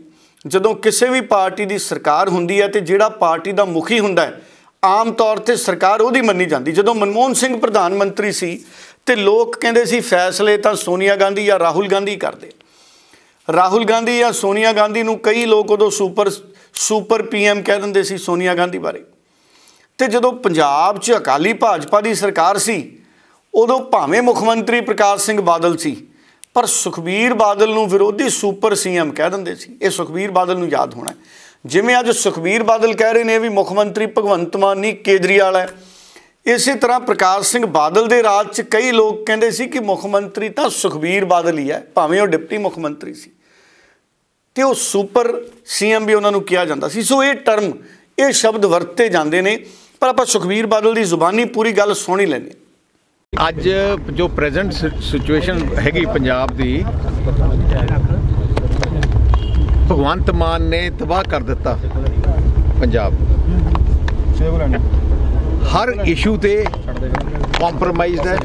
ਜਦੋਂ ਕਿਸੇ ਵੀ ਪਾਰਟੀ ਦੀ ਸਰਕਾਰ ਹੁੰਦੀ ਹੈ ਤੇ ਜਿਹੜਾ ਪਾਰਟੀ ਦਾ ਮੁਖੀ ਹੁੰਦਾ ਹੈ ਆਮ ਤੌਰ ਤੇ ਸਰਕਾਰ ਉਹਦੀ ਮੰਨੀ ਜਾਂਦੀ ਜਦੋਂ ਮਨਮੋਹਨ ਸਿੰਘ ਪ੍ਰਧਾਨ ਮੰਤਰੀ ਸੀ ਤੇ ਲੋਕ ਕਹਿੰਦੇ ਸੀ ਫੈਸਲੇ ਤਾਂ ਸੋਨੀਆ ਗਾਂਧੀ ਜਾਂ ਰਾਹੁਲ ਗਾਂਧੀ ਕਰਦੇ ਰਾਹੁਲ ਗਾਂਧੀ ਜਾਂ ਸੋਨੀਆ ਗਾਂਧੀ ਨੂੰ ਕਈ ਲੋਕ ਉਦੋਂ ਸੁਪਰ ਸੁਪਰ ਪੀਐਮ ਕਹਿ ਦਿੰਦੇ ਸੀ ਸੋਨੀਆ ਗਾਂਧੀ ਬਾਰੇ ਤੇ ਜਦੋਂ ਪੰਜਾਬ 'ਚ ਅਕਾਲੀ ਭਾਜਪਾ ਦੀ ਸਰਕਾਰ ਸੀ ਉਦੋਂ ਭਾਵੇਂ ਮੁੱਖ ਮੰਤਰੀ ਪ੍ਰਕਾਸ਼ ਸਿੰਘ ਬਾਦਲ ਸੀ ਪਰ ਸੁਖਬੀਰ ਬਾਦਲ ਨੂੰ ਵਿਰੋਧੀ ਸੁਪਰ ਸੀਐਮ ਕਹਿ ਦਿੰਦੇ ਸੀ ਇਹ ਸੁਖਬੀਰ ਬਾਦਲ ਨੂੰ ਯਾਦ ਹੋਣਾ ਜਿਵੇਂ ਅੱਜ ਸੁਖਬੀਰ ਬਾਦਲ ਕਹਿ ਰਹੇ ਨੇ ਵੀ ਮੁੱਖ ਮੰਤਰੀ ਭਗਵੰਤ ਮਾਨ ਨਹੀਂ ਕੇਜਰੀਵਾਲ ਹੈ ਇਸੇ ਤਰ੍ਹਾਂ ਪ੍ਰਕਾਸ਼ ਸਿੰਘ ਬਾਦਲ ਦੇ ਰਾਜ 'ਚ ਕਈ ਲੋਕ ਕਹਿੰਦੇ ਸੀ ਕਿ ਮੁੱਖ ਮੰਤਰੀ ਤਾਂ ਸੁਖਬੀਰ ਬਾਦਲ ਹੀ ਹੈ ਭਾਵੇਂ ਉਹ ਡਿਪਟੀ ਮੁੱਖ ਮੰਤਰੀ ਸੀ ਤੇ ਉਹ ਸੁਪਰ ਸੀਐਮ ਵੀ ਉਹਨਾਂ ਨੂੰ ਕਿਹਾ ਜਾਂਦਾ ਸੀ ਸੋ ਇਹ ਟਰਮ ਇਹ ਸ਼ਬਦ ਵਰਤੇ ਜਾਂਦੇ ਨੇ ਪਰ ਆਪਾਂ ਸੁਖਬੀਰ ਬਾਦਲ ਦੀ ਜ਼ੁਬਾਨੀ ਪੂਰੀ ਗੱਲ ਸੁਣ ਹੀ ਲੈਣੀ ਅੱਜ ਜੋ ਪ੍ਰੈਜ਼ੈਂਟ ਸਿਚੁਏਸ਼ਨ ਹੈਗੀ ਪੰਜਾਬ ਦੀ ਭਗਵੰਤ ਮਾਨ ਨੇ ਤਬਾਹ ਕਰ ਦਿੱਤਾ ਪੰਜਾਬ ਹਰ ਇਸ਼ੂ ਤੇ ਕੰਪਰਮਾਈਜ਼ ਹੈ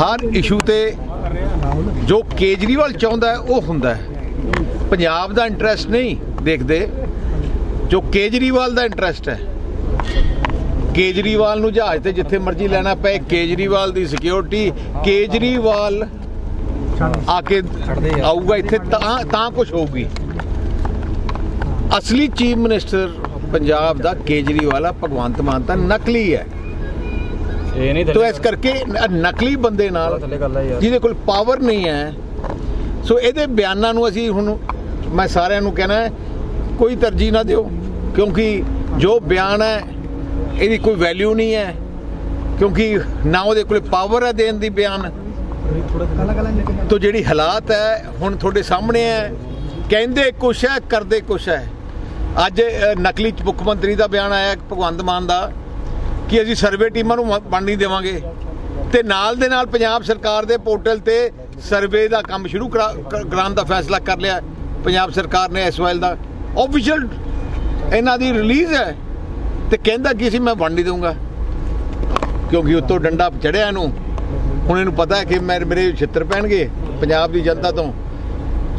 ਹਰ ਇਸ਼ੂ ਤੇ ਜੋ ਕੇਜਰੀਵਾਲ ਚਾਹੁੰਦਾ ਹੈ ਉਹ ਹੁੰਦਾ ਹੈ ਪੰਜਾਬ ਦਾ ਇੰਟਰਸਟ ਨਹੀਂ ਦੇਖਦੇ ਜੋ ਕੇਜਰੀਵਾਲ ਦਾ ਇੰਟਰਸਟ ਹੈ ਕੇਜਰੀਵਾਲ ਨੂੰ ਜਹਾਜ਼ ਤੇ ਜਿੱਥੇ ਮਰਜ਼ੀ ਲੈਣਾ ਪਏ ਕੇਜਰੀਵਾਲ ਦੀ ਸਿਕਿਉਰਿਟੀ ਕੇਜਰੀਵਾਲ ਆ ਕੇ ਆਊਗਾ ਇੱਥੇ ਤਾਂ ਤਾਂ ਕੁਝ ਹੋਊਗੀ ਅਸਲੀ ਚੀਫ ਮਿਨਿਸਟਰ ਪੰਜਾਬ ਦਾ ਕੇਜਰੀਵਾਲ ਆ ਭਗਵੰਤ ਮਾਨ ਤਾਂ ਨਕਲੀ ਹੈ ਇਹ ਨਹੀਂ ਤੋ ਇਸ ਕਰਕੇ ਨਕਲੀ ਬੰਦੇ ਨਾਲ ਜਿਹਦੇ ਕੋਲ ਪਾਵਰ ਨਹੀਂ ਹੈ ਸੋ ਇਹਦੇ ਬਿਆਨਾਂ ਨੂੰ ਅਸੀਂ ਹੁਣ ਮੈਂ ਸਾਰਿਆਂ ਨੂੰ ਕਹਿਣਾ ਕੋਈ ਤਰਜੀਹ ਨਾ ਦਿਓ ਕਿਉਂਕਿ ਜੋ ਬਿਆਨ ਹੈ ਇਹਦੀ ਕੋਈ ਵੈਲਿਊ ਨਹੀਂ ਹੈ ਕਿਉਂਕਿ ਨਾ ਉਹਦੇ ਕੋਲੇ ਪਾਵਰ ਹੈ ਦੇਣ ਦੀ ਬਿਆਨ ਤੋ ਜਿਹੜੀ ਹਾਲਾਤ ਹੈ ਹੁਣ ਤੁਹਾਡੇ ਸਾਹਮਣੇ ਹੈ ਕਹਿੰਦੇ ਕੁਛ ਹੈ ਕਰਦੇ ਕੁਛ ਹੈ ਅੱਜ ਨਕਲੀ ਮੁੱਖ ਮੰਤਰੀ ਦਾ ਬਿਆਨ ਆਇਆ ਭਗਵੰਤ ਮਾਨ ਦਾ ਕਿ ਅਸੀਂ ਸਰਵੇ ਟੀਮਾਂ ਨੂੰ ਬਣ ਨਹੀਂ ਦੇਵਾਂਗੇ ਤੇ ਨਾਲ ਦੇ ਨਾਲ ਪੰਜਾਬ ਸਰਕਾਰ ਦੇ ਪੋਰਟਲ ਤੇ ਸਰਵੇ ਦਾ ਕੰਮ ਸ਼ੁਰੂ ਕਰਾਉਣ ਦਾ ਫੈਸਲਾ ਕਰ ਲਿਆ ਪੰਜਾਬ ਸਰਕਾਰ ਨੇ ਐਸਵਾਈਲ ਦਾ ਆਫੀਸ਼ੀਅਲ ਇਹਨਾਂ ਦੀ ਰਿਲੀਜ਼ ਹੈ ਤੇ ਕਹਿੰਦਾ ਕਿ ਸੀ ਮੈਂ ਵੰਡ ਨਹੀਂ ਦਊਂਗਾ ਕਿਉਂਕਿ ਉੱਤੋਂ ਡੰਡਾ ਚੜਿਆ ਇਹਨੂੰ ਹੁਣ ਇਹਨੂੰ ਪਤਾ ਹੈ ਕਿ ਮੇਰੇ ਛਿੱਤਰ ਪੈਣਗੇ ਪੰਜਾਬ ਦੀ ਜਨਤਾ ਤੋਂ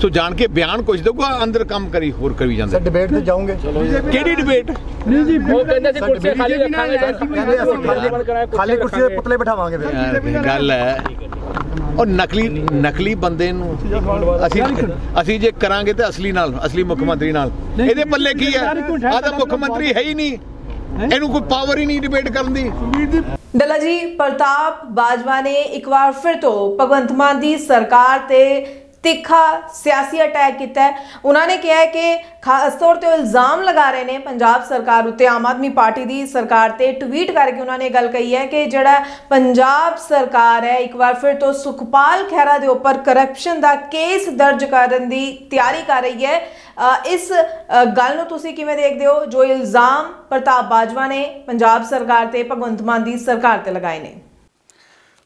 ਸੋ ਜਾਣ ਕੇ ਬਿਆਨ ਕੁਝ ਦਊਗਾ ਅੰਦਰ ਕੰਮ ਕਰੀ ਹੋਰ ਕਰੀ ਜਾਂਦੇ ਸਰ ਡਿਬੇਟ ਤੇ ਜਾਓਗੇ ਕਿਹੜੀ ਡਿਬੇਟ ਨਹੀਂ ਜੀ ਉਹ ਕਹਿੰਦੇ ਸੀ ਕੁਰਸੀ ਖਾਲੀ ਰੱਖਾਂਗੇ ਖਾਲੀ ਕੁਰਸੀ ਤੇ ਪੁਤਲੇ ਬਿਠਾਵਾਂਗੇ ਫਿਰ ਗੱਲ ਹੈ ਉਹ ਨਕਲੀ ਨਕਲੀ ਬੰਦੇ ਨੂੰ ਅਸੀਂ ਅਸੀਂ ਜੇ ਕਰਾਂਗੇ ਤੇ ਅਸਲੀ ਨਾਲ ਅਸਲੀ ਮੁੱਖ ਮੰਤਰੀ ਨਾਲ ਇਹਦੇ ਪੱਲੇ ਕੀ ਹੈ ਆਹ ਤਾਂ ਮੁੱਖ ਮੰਤਰੀ ਹੈ ਹੀ ਨਹੀਂ ਇਹਨੂੰ ਕੋਈ ਪਾਵਰ ਹੀ ਨਹੀਂ ਡਿਬੇਟ ਕਰਨ ਦੀ ਡੱਲਾ ਜੀ ਪ੍ਰਤਾਪ ਬਾਜਵਾ ਨੇ ਇੱਕ ਵਾਰ ਫਿਰ ਤੋਂ ਭਗਵੰਤ ਮਾਨ ਦੀ ਸਰਕਾਰ ਤੇ ਤਿੱਖਾ ਸਿਆਸੀ ਅਟੈਕ ਕੀਤਾ ਹੈ ਉਹਨਾਂ ਨੇ ਕਿਹਾ ਹੈ ਕਿ ਖਾਸ ਤੌਰ ਤੇ ਇਲਜ਼ਾਮ ਲਗਾ ਰਹੇ ਨੇ ਪੰਜਾਬ ਸਰਕਾਰ ਉੱਤੇ ਆਮ ਆਦਮੀ ਪਾਰਟੀ ਦੀ ਸਰਕਾਰ ਤੇ ਟਵੀਟ ਕਰਕੇ ਉਹਨਾਂ ਨੇ ਗੱਲ ਕਹੀ ਹੈ ਕਿ ਜਿਹੜਾ ਪੰਜਾਬ ਸਰਕਾਰ ਹੈ ਇੱਕ ਵਾਰ ਫਿਰ ਤੋਂ ਸੁਖਪਾਲ ਖਹਿਰਾ ਦੇ ਉੱਪਰ ਕਰਪਸ਼ਨ ਦਾ ਕੇਸ ਦਰਜ ਕਰਨ ਦੀ ਤਿਆਰੀ ਕਰ ਰਹੀ ਹੈ ਇਸ ਗੱਲ ਨੂੰ ਤੁਸੀਂ ਕਿਵੇਂ ਦੇਖਦੇ ਹੋ ਜੋ ਇਲਜ਼ਾਮ ਪ੍ਰਤਾਪ ਬਾਜਵਾ ਨੇ ਪੰਜਾਬ ਸਰਕਾਰ ਤੇ ਭਗਵੰਤ ਮਾਨ ਦੀ ਸਰਕਾਰ ਤੇ ਲਗਾਏ ਨੇ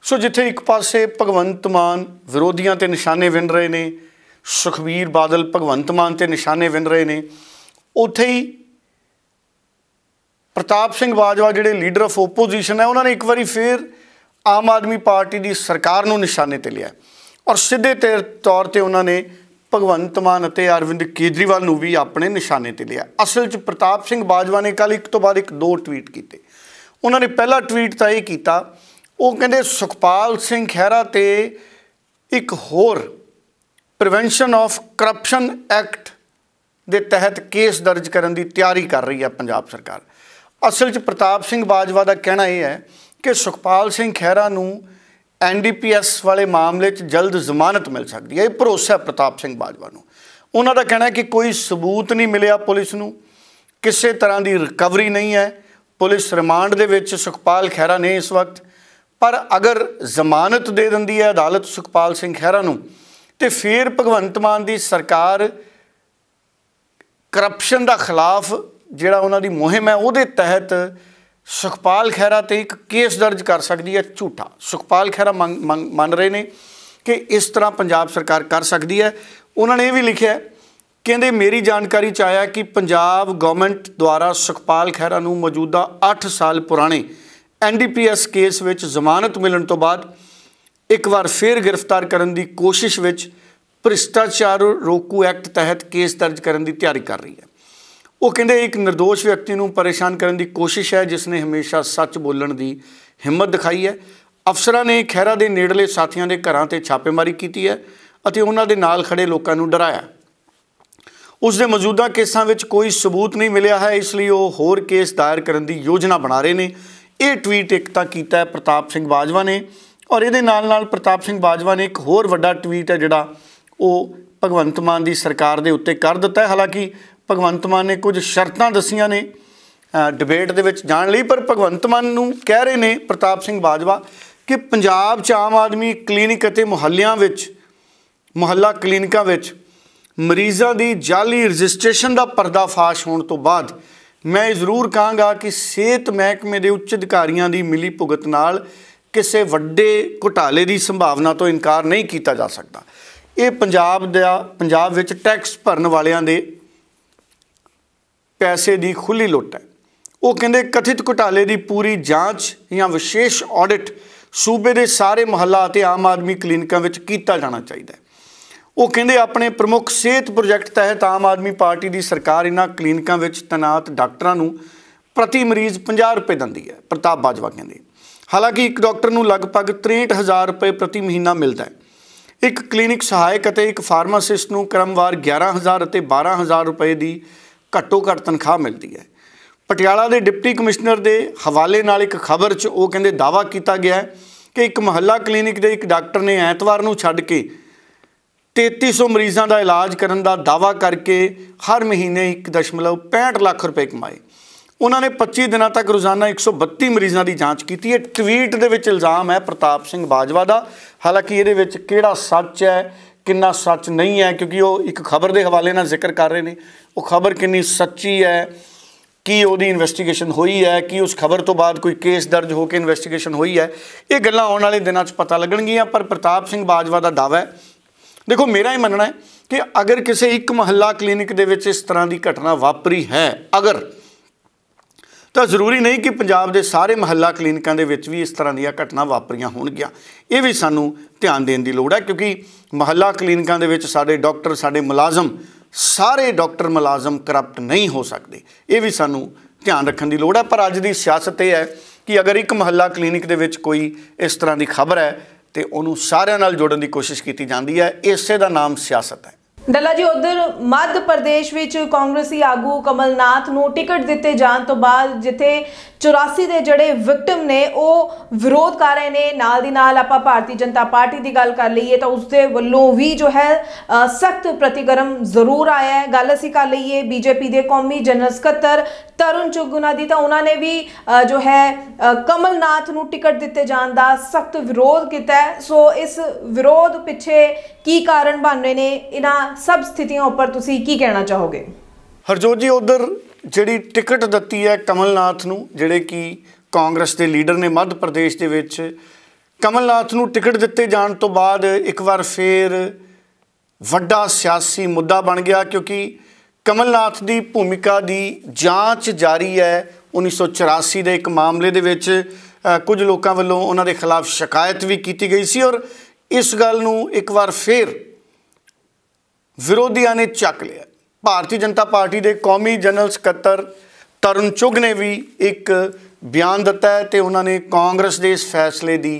ਸੋ ਜਿੱਥੇ ਇੱਕ ਪਾਸੇ ਭਗਵੰਤ ਮਾਨ ਵਿਰੋਧੀਆਂ ਤੇ ਨਿਸ਼ਾਨੇ ਵਿੰਨ ਰਹੇ ਨੇ ਸੁਖਵੀਰ ਬਾਦਲ ਭਗਵੰਤ ਮਾਨ ਤੇ ਨਿਸ਼ਾਨੇ ਵਿੰਨ ਰਹੇ ਨੇ ਉੱਥੇ ਹੀ ਪ੍ਰਤਾਪ ਸਿੰਘ ਬਾਜਵਾ ਜਿਹੜੇ ਲੀਡਰ ਆਫ ਓਪੋਜੀਸ਼ਨ ਹੈ ਉਹਨਾਂ ਨੇ ਇੱਕ ਵਾਰੀ ਫੇਰ ਆਮ ਆਦਮੀ ਪਾਰਟੀ ਦੀ ਸਰਕਾਰ ਨੂੰ ਨਿਸ਼ਾਨੇ ਤੇ ਲਿਆ ਔਰ ਸਿੱਧੇ ਤੌਰ ਤੇ ਉਹਨਾਂ ਨੇ ਭਗਵੰਤ ਮਾਨ ਅਤੇ ਅਰਵਿੰਦ ਕੇਜਰੀਵਾਲ ਨੂੰ ਵੀ ਆਪਣੇ ਨਿਸ਼ਾਨੇ ਤੇ ਲਿਆ ਅਸਲ 'ਚ ਪ੍ਰਤਾਪ ਸਿੰਘ ਬਾਜਵਾ ਨੇ ਕੱਲ ਇੱਕ ਤੋਂ ਬਾਅਦ ਇੱਕ ਦੋ ਟਵੀਟ ਕੀਤੇ ਉਹਨਾਂ ਨੇ ਪਹਿਲਾ ਟਵੀਟ ਤਾਂ ਇਹ ਕੀਤਾ ਉਹ ਕਹਿੰਦੇ ਸੁਖਪਾਲ ਸਿੰਘ ਖਹਿਰਾ ਤੇ ਇੱਕ ਹੋਰ ਪ੍ਰੀਵੈਂਸ਼ਨ ਆਫ ਕਰਪਸ਼ਨ ਐਕਟ ਦੇ ਤਹਿਤ ਕੇਸ ਦਰਜ ਕਰਨ ਦੀ ਤਿਆਰੀ ਕਰ ਰਹੀ ਹੈ ਪੰਜਾਬ ਸਰਕਾਰ ਅਸਲ 'ਚ ਪ੍ਰਤਾਪ ਸਿੰਘ ਬਾਜਵਾ ਦਾ ਕਹਿਣਾ ਇਹ ਹੈ ਕਿ ਸੁਖਪਾਲ ਸਿੰਘ ਖਹਿਰਾ ਨੂੰ ਐਨਡੀਪੀਐਸ ਵਾਲੇ ਮਾਮਲੇ 'ਚ ਜਲਦ ਜ਼ਮਾਨਤ ਮਿਲ ਸਕਦੀ ਹੈ ਇਹ ਭਰੋਸਾ ਹੈ ਪ੍ਰਤਾਪ ਸਿੰਘ ਬਾਜਵਾ ਨੂੰ ਉਹਨਾਂ ਦਾ ਕਹਿਣਾ ਹੈ ਕਿ ਕੋਈ ਸਬੂਤ ਨਹੀਂ ਮਿਲਿਆ ਪੁਲਿਸ ਨੂੰ ਕਿਸੇ ਤਰ੍ਹਾਂ ਦੀ ਰਿਕਵਰੀ ਨਹੀਂ ਹੈ ਪੁਲਿਸ ਰਿਮਾਂਡ ਦੇ ਵਿੱਚ ਸੁਖਪਾਲ ਖਹਿਰਾ ਨੇ ਇਸ ਵਕਤ ਪਰ ਅਗਰ ਜ਼ਮਾਨਤ ਦੇ ਦਿੰਦੀ ਹੈ ਅਦਾਲਤ ਸੁਖਪਾਲ ਸਿੰਘ ਖਹਿਰਾ ਨੂੰ ਤੇ ਫਿਰ ਭਗਵੰਤ ਮਾਨ ਦੀ ਸਰਕਾਰ ਕਰਪਸ਼ਨ ਦਾ ਖਿਲਾਫ ਜਿਹੜਾ ਉਹਨਾਂ ਦੀ ਮੁਹਿੰਮ ਹੈ ਉਹਦੇ ਤਹਿਤ ਸੁਖਪਾਲ ਖਹਿਰਾ ਤੇ ਇੱਕ ਕੇਸ ਦਰਜ ਕਰ ਸਕਦੀ ਹੈ ਝੂਠਾ ਸੁਖਪਾਲ ਖਹਿਰਾ ਮੰਨ ਰਹੇ ਨੇ ਕਿ ਇਸ ਤਰ੍ਹਾਂ ਪੰਜਾਬ ਸਰਕਾਰ ਕਰ ਸਕਦੀ ਹੈ ਉਹਨਾਂ ਨੇ ਇਹ ਵੀ ਲਿਖਿਆ ਕਹਿੰਦੇ ਮੇਰੀ ਜਾਣਕਾਰੀ ਚ ਆਇਆ ਕਿ ਪੰਜਾਬ ਗਵਰਨਮੈਂਟ ਦੁਆਰਾ ਸੁਖਪਾਲ ਖਹਿਰਾ ਨੂੰ ਮੌਜੂਦਾ 8 ਸਾਲ ਪੁਰਾਣੇ ਐਨਡੀਪੀਐਸ ਕੇਸ ਵਿੱਚ ਜ਼ਮਾਨਤ ਮਿਲਣ ਤੋਂ ਬਾਅਦ ਇੱਕ ਵਾਰ ਫੇਰ ਗ੍ਰਿਫਤਾਰ ਕਰਨ ਦੀ ਕੋਸ਼ਿਸ਼ ਵਿੱਚ ਭ੍ਰਿਸ਼ਟਾਚਾਰ ਰੋਕੂ ਐਕਟ ਤਹਿਤ ਕੇਸ ਦਰਜ ਕਰਨ ਦੀ ਤਿਆਰੀ ਕਰ ਰਹੀ ਹੈ ਉਹ ਕਹਿੰਦੇ ਇੱਕ નિર્ਦੋਸ਼ ਵਿਅਕਤੀ ਨੂੰ ਪਰੇਸ਼ਾਨ ਕਰਨ ਦੀ ਕੋਸ਼ਿਸ਼ ਹੈ ਜਿਸ ਨੇ ਹਮੇਸ਼ਾ ਸੱਚ ਬੋਲਣ ਦੀ ਹਿੰਮਤ ਦਿਖਾਈ ਹੈ ਅਫਸਰਾਂ ਨੇ ਖੈਰਾ ਦੇ ਨੇੜਲੇ ਸਾਥੀਆਂ ਦੇ ਘਰਾਂ ਤੇ ਛਾਪੇਮਾਰੀ ਕੀਤੀ ਹੈ ਅਤੇ ਉਹਨਾਂ ਦੇ ਨਾਲ ਖੜੇ ਲੋਕਾਂ ਨੂੰ ਡਰਾਇਆ ਉਸ ਦੇ ਮੌਜੂਦਾ ਕੇਸਾਂ ਵਿੱਚ ਕੋਈ ਸਬੂਤ ਨਹੀਂ ਮਿਲਿਆ ਹੈ ਇਸ ਲਈ ਉਹ ਹੋਰ ਕੇਸ ਦਾਇਰ ਕਰਨ ਦੀ ਯੋਜਨਾ ਬਣਾ ਰਹੇ ਨੇ ਇਹ ਟਵੀਟ ਇੱਕ ਤਾਂ ਕੀਤਾ ਪ੍ਰਤਾਪ ਸਿੰਘ ਬਾਜਵਾ ਨੇ ਔਰ ਇਹਦੇ ਨਾਲ ਨਾਲ ਪ੍ਰਤਾਪ ਸਿੰਘ ਬਾਜਵਾ ਨੇ ਇੱਕ ਹੋਰ ਵੱਡਾ ਟਵੀਟ ਹੈ ਜਿਹੜਾ ਉਹ ਭਗਵੰਤ ਮਾਨ ਦੀ ਸਰਕਾਰ ਦੇ ਉੱਤੇ ਕਰ ਦਿੱਤਾ ਹੈ ਹਾਲਾਂਕਿ ਭਗਵੰਤ ਮਾਨ ਨੇ ਕੁਝ ਸ਼ਰਤਾਂ ਦੱਸੀਆਂ ਨੇ ਡਿਬੇਟ ਦੇ ਵਿੱਚ ਜਾਣ ਲਈ ਪਰ ਭਗਵੰਤ ਮਾਨ ਨੂੰ ਕਹਿ ਰਹੇ ਨੇ ਪ੍ਰਤਾਪ ਸਿੰਘ ਬਾਜਵਾ ਕਿ ਪੰਜਾਬ 'ਚ ਆਮ ਆਦਮੀ ਕਲੀਨਿਕ ਅਤੇ ਮੁਹੱਲਿਆਂ ਵਿੱਚ ਮੁਹੱਲਾ ਕਲੀਨਿਕਾਂ ਵਿੱਚ ਮਰੀਜ਼ਾਂ ਦੀ ਜਾਲੀ ਰਜਿਸਟ੍ਰੇਸ਼ਨ ਦਾ ਪਰਦਾਫਾਸ਼ ਹੋਣ ਤੋਂ ਬਾਅਦ ਮੈਂ ਇਹ ਜ਼ਰੂਰ ਕਹਾਂਗਾ ਕਿ ਸਿਹਤ ਮਹਿਕਮੇ ਦੇ ਉੱਚ ਅਧਿਕਾਰੀਆਂ ਦੀ ਮਿਲੀ ਭੁਗਤ ਨਾਲ ਕਿਸੇ ਵੱਡੇ ਘੁਟਾਲੇ ਦੀ ਸੰਭਾਵਨਾ ਤੋਂ ਇਨਕਾਰ ਨਹੀਂ ਕੀਤਾ ਜਾ ਸਕਦਾ ਇਹ ਪੰਜਾਬ ਦਾ ਪੰਜਾਬ ਵਿੱਚ ਟੈਕਸ ਭਰਨ ਵਾਲਿਆਂ ਦੇ ਪੈਸੇ ਦੀ ਖੁੱਲੀ ਲੁੱਟ ਹੈ ਉਹ ਕਹਿੰਦੇ ਕਥਿਤ ਘੁਟਾਲੇ ਦੀ ਪੂਰੀ ਜਾਂਚ ਜਾਂ ਵਿਸ਼ੇਸ਼ ਆਡਿਟ ਸੂਬੇ ਦੇ ਸਾਰੇ ਮਹੱਲਾ ਅਤੇ ਆਮ ਆਦਮੀ ਕਲੀਨਿਕਾਂ ਵਿੱਚ ਕੀਤਾ ਜਾਣਾ ਚਾਹੀਦਾ ਹੈ ਉਹ ਕਹਿੰਦੇ ਆਪਣੇ ਪ੍ਰਮੁੱਖ ਸਿਹਤ ਪ੍ਰੋਜੈਕਟ ਤਹਿਤ ਆਮ ਆਦਮੀ ਪਾਰਟੀ ਦੀ ਸਰਕਾਰ ਇਹਨਾਂ ਕਲੀਨਿਕਾਂ ਵਿੱਚ ਤਨਾਤ ਡਾਕਟਰਾਂ ਨੂੰ ਪ੍ਰਤੀ ਮਰੀਜ਼ 50 ਰੁਪਏ ਦਿੰਦੀ ਹੈ ਪ੍ਰਤਾਪ ਬਾਜਵਾ ਕਹਿੰਦੇ ਹਾਲਾਂਕਿ ਇੱਕ ਡਾਕਟਰ ਨੂੰ ਲਗਭਗ 63000 ਰੁਪਏ ਪ੍ਰਤੀ ਮਹੀਨਾ ਮਿਲਦਾ ਹੈ ਇੱਕ ਕਲੀਨਿਕ ਸਹਾਇਕ ਅਤੇ ਇੱਕ ਫਾਰਮਾਸਿਸਟ ਨੂੰ ਕ੍ਰਮਵਾਰ 11000 ਅਤੇ 12000 ਰੁਪਏ ਦੀ ਘੱਟੋ ਘੱਟ ਤਨਖਾਹ ਮਿਲਦੀ ਹੈ ਪਟਿਆਲਾ ਦੇ ਡਿਪਟੀ ਕਮਿਸ਼ਨਰ ਦੇ ਹਵਾਲੇ ਨਾਲ ਇੱਕ ਖਬਰ 'ਚ ਉਹ ਕਹਿੰਦੇ ਦਾਵਾ ਕੀਤਾ ਗਿਆ ਕਿ ਇੱਕ ਮਹੱਲਾ ਕਲੀਨਿਕ ਦੇ ਇੱਕ ਡਾਕਟਰ ਨੇ ਐਤਵਾਰ ਨੂੰ ਛੱਡ ਕੇ 3300 ਮਰੀਜ਼ਾਂ ਦਾ ਇਲਾਜ ਕਰਨ ਦਾ ਦਾਵਾ ਕਰਕੇ ਹਰ ਮਹੀਨੇ 1.65 ਲੱਖ ਰੁਪਏ ਕਮਾਏ ਉਹਨਾਂ ਨੇ 25 ਦਿਨਾਂ ਤੱਕ ਰੋਜ਼ਾਨਾ 132 ਮਰੀਜ਼ਾਂ ਦੀ ਜਾਂਚ ਕੀਤੀ ਇਹ ਟਵੀਟ ਦੇ ਵਿੱਚ ਇਲਜ਼ਾਮ ਹੈ ਪ੍ਰਤਾਪ ਸਿੰਘ ਬਾਜਵਾ ਦਾ ਹਾਲਾਂਕਿ ਇਹਦੇ ਵਿੱਚ ਕਿਹੜਾ ਸੱਚ ਹੈ ਕਿੰਨਾ ਸੱਚ ਨਹੀਂ ਹੈ ਕਿਉਂਕਿ ਉਹ ਇੱਕ ਖਬਰ ਦੇ ਹਵਾਲੇ ਨਾਲ ਜ਼ਿਕਰ ਕਰ ਰਹੇ ਨੇ ਉਹ ਖਬਰ ਕਿੰਨੀ ਸੱਚੀ ਹੈ ਕੀ ਉਹਦੀ ਇਨਵੈਸਟੀਗੇਸ਼ਨ ਹੋਈ ਹੈ ਕਿ ਉਸ ਖਬਰ ਤੋਂ ਬਾਅਦ ਕੋਈ ਕੇਸ ਦਰਜ ਹੋ ਕੇ ਇਨਵੈਸਟੀਗੇਸ਼ਨ ਹੋਈ ਹੈ ਇਹ ਗੱਲਾਂ ਆਉਣ ਵਾਲੇ ਦਿਨਾਂ 'ਚ ਪਤਾ ਲੱਗਣਗੀਆਂ ਪਰ ਪ੍ਰਤਾਪ ਸਿੰਘ ਬਾਜਵਾ ਦਾ ਦਾਵਾ ਹੈ ਦੇਖੋ ਮੇਰਾ ਇਹ ਮੰਨਣਾ ਹੈ ਕਿ ਅਗਰ ਕਿਸੇ ਇੱਕ ਮਹੱਲਾ ਕਲੀਨਿਕ ਦੇ ਵਿੱਚ ਇਸ ਤਰ੍ਹਾਂ ਦੀ ਘਟਨਾ ਵਾਪਰੀ ਹੈ ਅਗਰ ਤਾਂ ਜ਼ਰੂਰੀ ਨਹੀਂ ਕਿ ਪੰਜਾਬ ਦੇ ਸਾਰੇ ਮਹੱਲਾ ਕਲੀਨਿਕਾਂ ਦੇ ਵਿੱਚ ਵੀ ਇਸ ਤਰ੍ਹਾਂ ਦੀਆਂ ਘਟਨਾ ਵਾਪਰੀਆਂ ਹੋਣਗੀਆਂ ਇਹ ਵੀ ਸਾਨੂੰ ਧਿਆਨ ਦੇਣ ਦੀ ਲੋੜ ਹੈ ਕਿਉਂਕਿ ਮਹੱਲਾ ਕਲੀਨਿਕਾਂ ਦੇ ਵਿੱਚ ਸਾਡੇ ਡਾਕਟਰ ਸਾਡੇ ਮੁਲਾਜ਼ਮ ਸਾਰੇ ਡਾਕਟਰ ਮੁਲਾਜ਼ਮ ਕਰਪਟ ਨਹੀਂ ਹੋ ਸਕਦੇ ਇਹ ਵੀ ਸਾਨੂੰ ਧਿਆਨ ਰੱਖਣ ਦੀ ਲੋੜ ਹੈ ਪਰ ਅੱਜ ਦੀ ਸਿਆਸਤ ਇਹ ਹੈ ਕਿ ਅਗਰ ਇੱਕ ਮਹੱਲਾ ਕਲੀਨਿਕ ਦੇ ਵਿੱਚ ਕੋਈ ਇਸ ਤਰ੍ਹਾਂ ਦੀ ਖਬਰ ਹੈ ਤੇ ਉਹਨੂੰ ਸਾਰਿਆਂ ਨਾਲ ਜੋੜਨ ਦੀ ਕੋਸ਼ਿਸ਼ ਕੀਤੀ ਜਾਂਦੀ ਹੈ ਇਸੇ ਦਾ ਨਾਮ ਸਿਆਸਤ ਹੈ ਦੱਲਾ ਜੀ ਉਧਰ ਮੱਧ ਪ੍ਰਦੇਸ਼ ਵਿੱਚ ਕਾਂਗਰਸੀ ਆਗੂ ਕਮਲਨਾਥ ਨੂੰ ਟਿਕਟ ਦਿੱਤੇ ਜਾਣ ਤੋਂ ਬਾਅਦ ਜਿੱਥੇ 84 ਦੇ ਜਿਹੜੇ ਵਿਕਟਮ ਨੇ ਉਹ ਵਿਰੋਧ ਕਰ ਰਹੇ ਨੇ ਨਾਲ ਦੀ ਨਾਲ ਆਪਾਂ ਭਾਰਤੀ ਜਨਤਾ ਪਾਰਟੀ ਦੀ ਗੱਲ ਕਰ ਲਈਏ ਤਾਂ ਉਸ ਦੇ ਵੱਲੋਂ ਵੀ ਜੋ ਹੈ ਸਖਤ ਪ੍ਰਤੀਕਰਮ ਜ਼ਰੂਰ ਆਇਆ ਹੈ ਗੱਲ ਅਸੀਂ ਕਰ ਲਈਏ ਬੀਜੇਪੀ ਦੇ ਕੌਮੀ ਜਨਰਲ ਸਕੱਤਰ ਤਰੁਣ ਚੁਗਨਾ ਦੀ ਤਾਂ ਉਹਨਾਂ ਨੇ ਵੀ ਜੋ ਹੈ ਕਮਲਨਾਥ ਨੂੰ ਟਿਕਟ ਦਿੱਤੇ ਜਾਣ ਦਾ ਸਖਤ ਵਿਰੋਧ ਕੀਤਾ ਸੋ ਇਸ ਵਿਰੋਧ ਪਿੱਛੇ ਕੀ ਕਾਰਨ ਬਣ ਰਹੇ ਨੇ ਇਹਨਾਂ ਸਭ ਸਥਿਤੀਆਂ ਉੱਪਰ ਤੁਸੀਂ ਕੀ ਕਹਿਣਾ ਚਾਹੋਗੇ ਹਰਜੋਤ ਜੀ ਉਧਰ ਜਿਹੜੀ ਟਿਕਟ ਦਿੱਤੀ ਹੈ ਕਮਲਨਾਥ ਨੂੰ ਜਿਹੜੇ ਕਿ ਕਾਂਗਰਸ ਦੇ ਲੀਡਰ ਨੇ ਮੱਧ ਪ੍ਰਦੇਸ਼ ਦੇ ਵਿੱਚ ਕਮਲਨਾਥ ਨੂੰ ਟਿਕਟ ਦਿੱਤੇ ਜਾਣ ਤੋਂ ਬਾਅਦ ਇੱਕ ਵਾਰ ਫੇਰ ਵੱਡਾ ਸਿਆਸੀ ਮੁੱਦਾ ਬਣ ਗਿਆ ਕਿਉਂਕਿ ਕਮਲਨਾਥ ਦੀ ਭੂਮਿਕਾ ਦੀ ਜਾਂਚ ਜਾਰੀ ਹੈ 1984 ਦੇ ਇੱਕ ਮਾਮਲੇ ਦੇ ਵਿੱਚ ਕੁਝ ਲੋਕਾਂ ਵੱਲੋਂ ਉਹਨਾਂ ਦੇ ਖਿਲਾਫ ਸ਼ਿਕਾਇਤ ਵੀ ਕੀਤੀ ਗਈ ਸੀ ਔਰ ਇਸ ਗੱਲ ਨੂੰ ਇੱਕ ਵਾਰ ਫੇਰ ਵਿਰੋਧੀਆਂ ਨੇ ਚੱਕ ਲਿਆ ਭਾਰਤੀ ਜਨਤਾ ਪਾਰਟੀ ਦੇ ਕੌਮੀ ਜਨਰਲ ਸਕੱਤਰ ਤਰਨ ਚੁਗ ਨੇ ਵੀ ਇੱਕ ਬਿਆਨ ਦਿੱਤਾ ਹੈ ਤੇ ਉਹਨਾਂ ਨੇ ਕਾਂਗਰਸ ਦੇ ਇਸ ਫੈਸਲੇ ਦੀ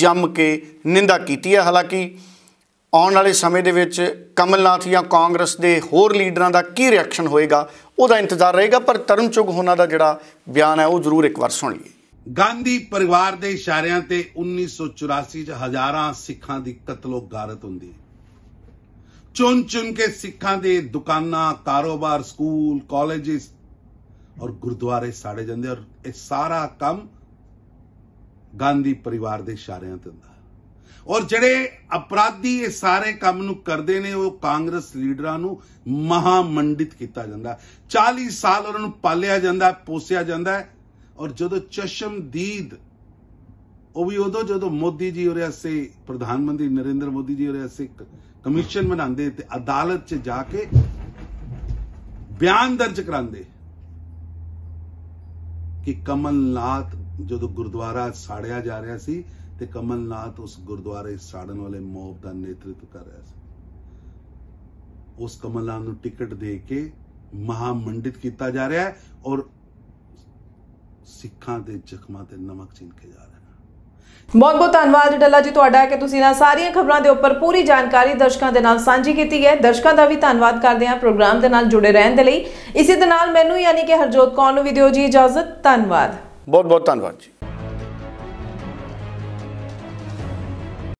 ਜੰਮ ਕੇ ਨਿੰਦਾ ਕੀਤੀ ਹੈ ਹਾਲਾਂਕਿ ਆਉਣ ਵਾਲੇ ਸਮੇਂ ਦੇ ਵਿੱਚ ਕਮਲਨਾਥ ਜਾਂ ਕਾਂਗਰਸ ਦੇ ਹੋਰ ਲੀਡਰਾਂ ਦਾ ਕੀ ਰਿਐਕਸ਼ਨ ਹੋਏਗਾ ਉਹਦਾ ਇੰਤਜ਼ਾਰ ਰਹੇਗਾ ਪਰ ਤਰਨ ਚੁਗ ਹੋਣਾ ਦਾ ਜਿਹੜਾ ਬਿਆਨ ਹੈ ਉਹ ਜ਼ਰੂਰ ਇੱਕ ਵਾਰ ਸੁਣ ਲਈਏ ਗਾਂਧੀ ਪਰਿਵਾਰ ਦੇ ਇਸ਼ਾਰਿਆਂ ਤੇ 1984 ਚ ਹਜ਼ਾਰਾਂ ਸਿੱਖਾਂ ਦੀ ਕਤਲੋ ਗਾਰਤ ਹੁੰਦੀ ਚੁਣ ਚੁਣ ਕੇ ਸਿੱਖਾਂ ਦੇ ਦੁਕਾਨਾਂ ਕਾਰੋਬਾਰ ਸਕੂਲ ਕਾਲਜਿਸ ਔਰ ਗੁਰਦੁਆਰੇ ਸਾੜੇ ਜਾਂਦੇ ਔਰ ਇਹ ਸਾਰਾ ਕੰਮ ਗਾਂਧੀ ਪਰਿਵਾਰ ਦੇ ਇਸ਼ਾਰਿਆਂ ਤੇ ਹੁੰਦਾ ਔਰ ਜਿਹੜੇ ਅਪਰਾਧੀ ਇਹ ਸਾਰੇ ਕੰਮ ਨੂੰ ਕਰਦੇ ਨੇ ਉਹ ਕਾਂਗਰਸ ਲੀਡਰਾਂ ਨੂੰ ਮਹਾਮੰਡਿਤ ਕੀਤਾ ਜਾਂਦਾ 40 ਸਾਲ ਉਹਨਾਂ ਨੂੰ ਪਾਲਿਆ ਜਾਂਦਾ ਪੋਸਿਆ ਜਾਂਦਾ ਔਰ ਜਦੋਂ ਚਸ਼ਮਦੀਦ ਉਹ ਵੀ ਉਦੋਂ ਜਦੋਂ ਮੋਦੀ ਜੀ ਹੋ ਰਿਹਾ ਸੀ ਪ੍ਰਧਾਨ ਮੰਤਰੀ ਨਰਿੰਦਰ ਮੋਦੀ ਜੀ ਹੋ ਰਿਹਾ ਸੀ ਕਮਿਸ਼ਨ ਬਣਾਉਂਦੇ ਤੇ ਅਦਾਲਤ 'ਚ ਜਾ ਕੇ ਬਿਆਨ ਦਰਜ ਕਰਾਉਂਦੇ ਕਿ ਕਮਲਨਾਥ ਜਦੋਂ ਗੁਰਦੁਆਰਾ ਸਾੜਿਆ ਜਾ ਰਿਹਾ ਸੀ ਤੇ ਕਮਲਨਾਥ ਉਸ ਗੁਰਦੁਆਰੇ ਸਾੜਨ ਵਾਲੇ ਮੋਬ ਦਾ ਨੇਤਰਤਵ ਕਰ ਰਿਹਾ ਸੀ ਉਸ ਕਮਲਨਾਥ ਨੂੰ ਟਿਕਟ ਦੇ ਕੇ ਮਹਾਮੰਡਿਤ ਕੀਤਾ ਜਾ ਰਿਹਾ ਹੈ ਔਰ ਸਿੱਖਾਂ ਦੇ ਜ਼ਖਮਾਂ ਤੇ ਨਮਕ ਚਿੰਕੇ ਜਾ ਰਿਹਾ ਬਹੁਤ ਬਹੁਤ ਧੰਨਵਾਦ ਡੱਲਾ ਜੀ ਤੁਹਾਡਾ ਕਿ ਤੁਸੀਂ ਨਾਲ ਸਾਰੀਆਂ ਖਬਰਾਂ ਦੇ ਉੱਪਰ ਪੂਰੀ ਜਾਣਕਾਰੀ ਦਰਸ਼ਕਾਂ ਦੇ ਨਾਲ ਸਾਂਝੀ ਕੀਤੀ ਹੈ ਦਰਸ਼ਕਾਂ ਦਾ ਵੀ ਧੰਨਵਾਦ ਕਰਦੇ ਹਾਂ ਪ੍ਰੋਗਰਾਮ ਦੇ ਨਾਲ ਜੁੜੇ ਰਹਿਣ ਦੇ ਲਈ ਇਸੇ ਦੇ ਨਾਲ ਮੈਨੂੰ ਯਾਨੀ ਕਿ ਹਰਜੋਤ ਕੌਰ ਨੂੰ ਵੀ ਦਿਓ ਜੀ ਇਜਾਜ਼ਤ ਧੰਨਵਾਦ ਬਹੁਤ ਬਹੁਤ ਧੰਨਵਾਦ ਜੀ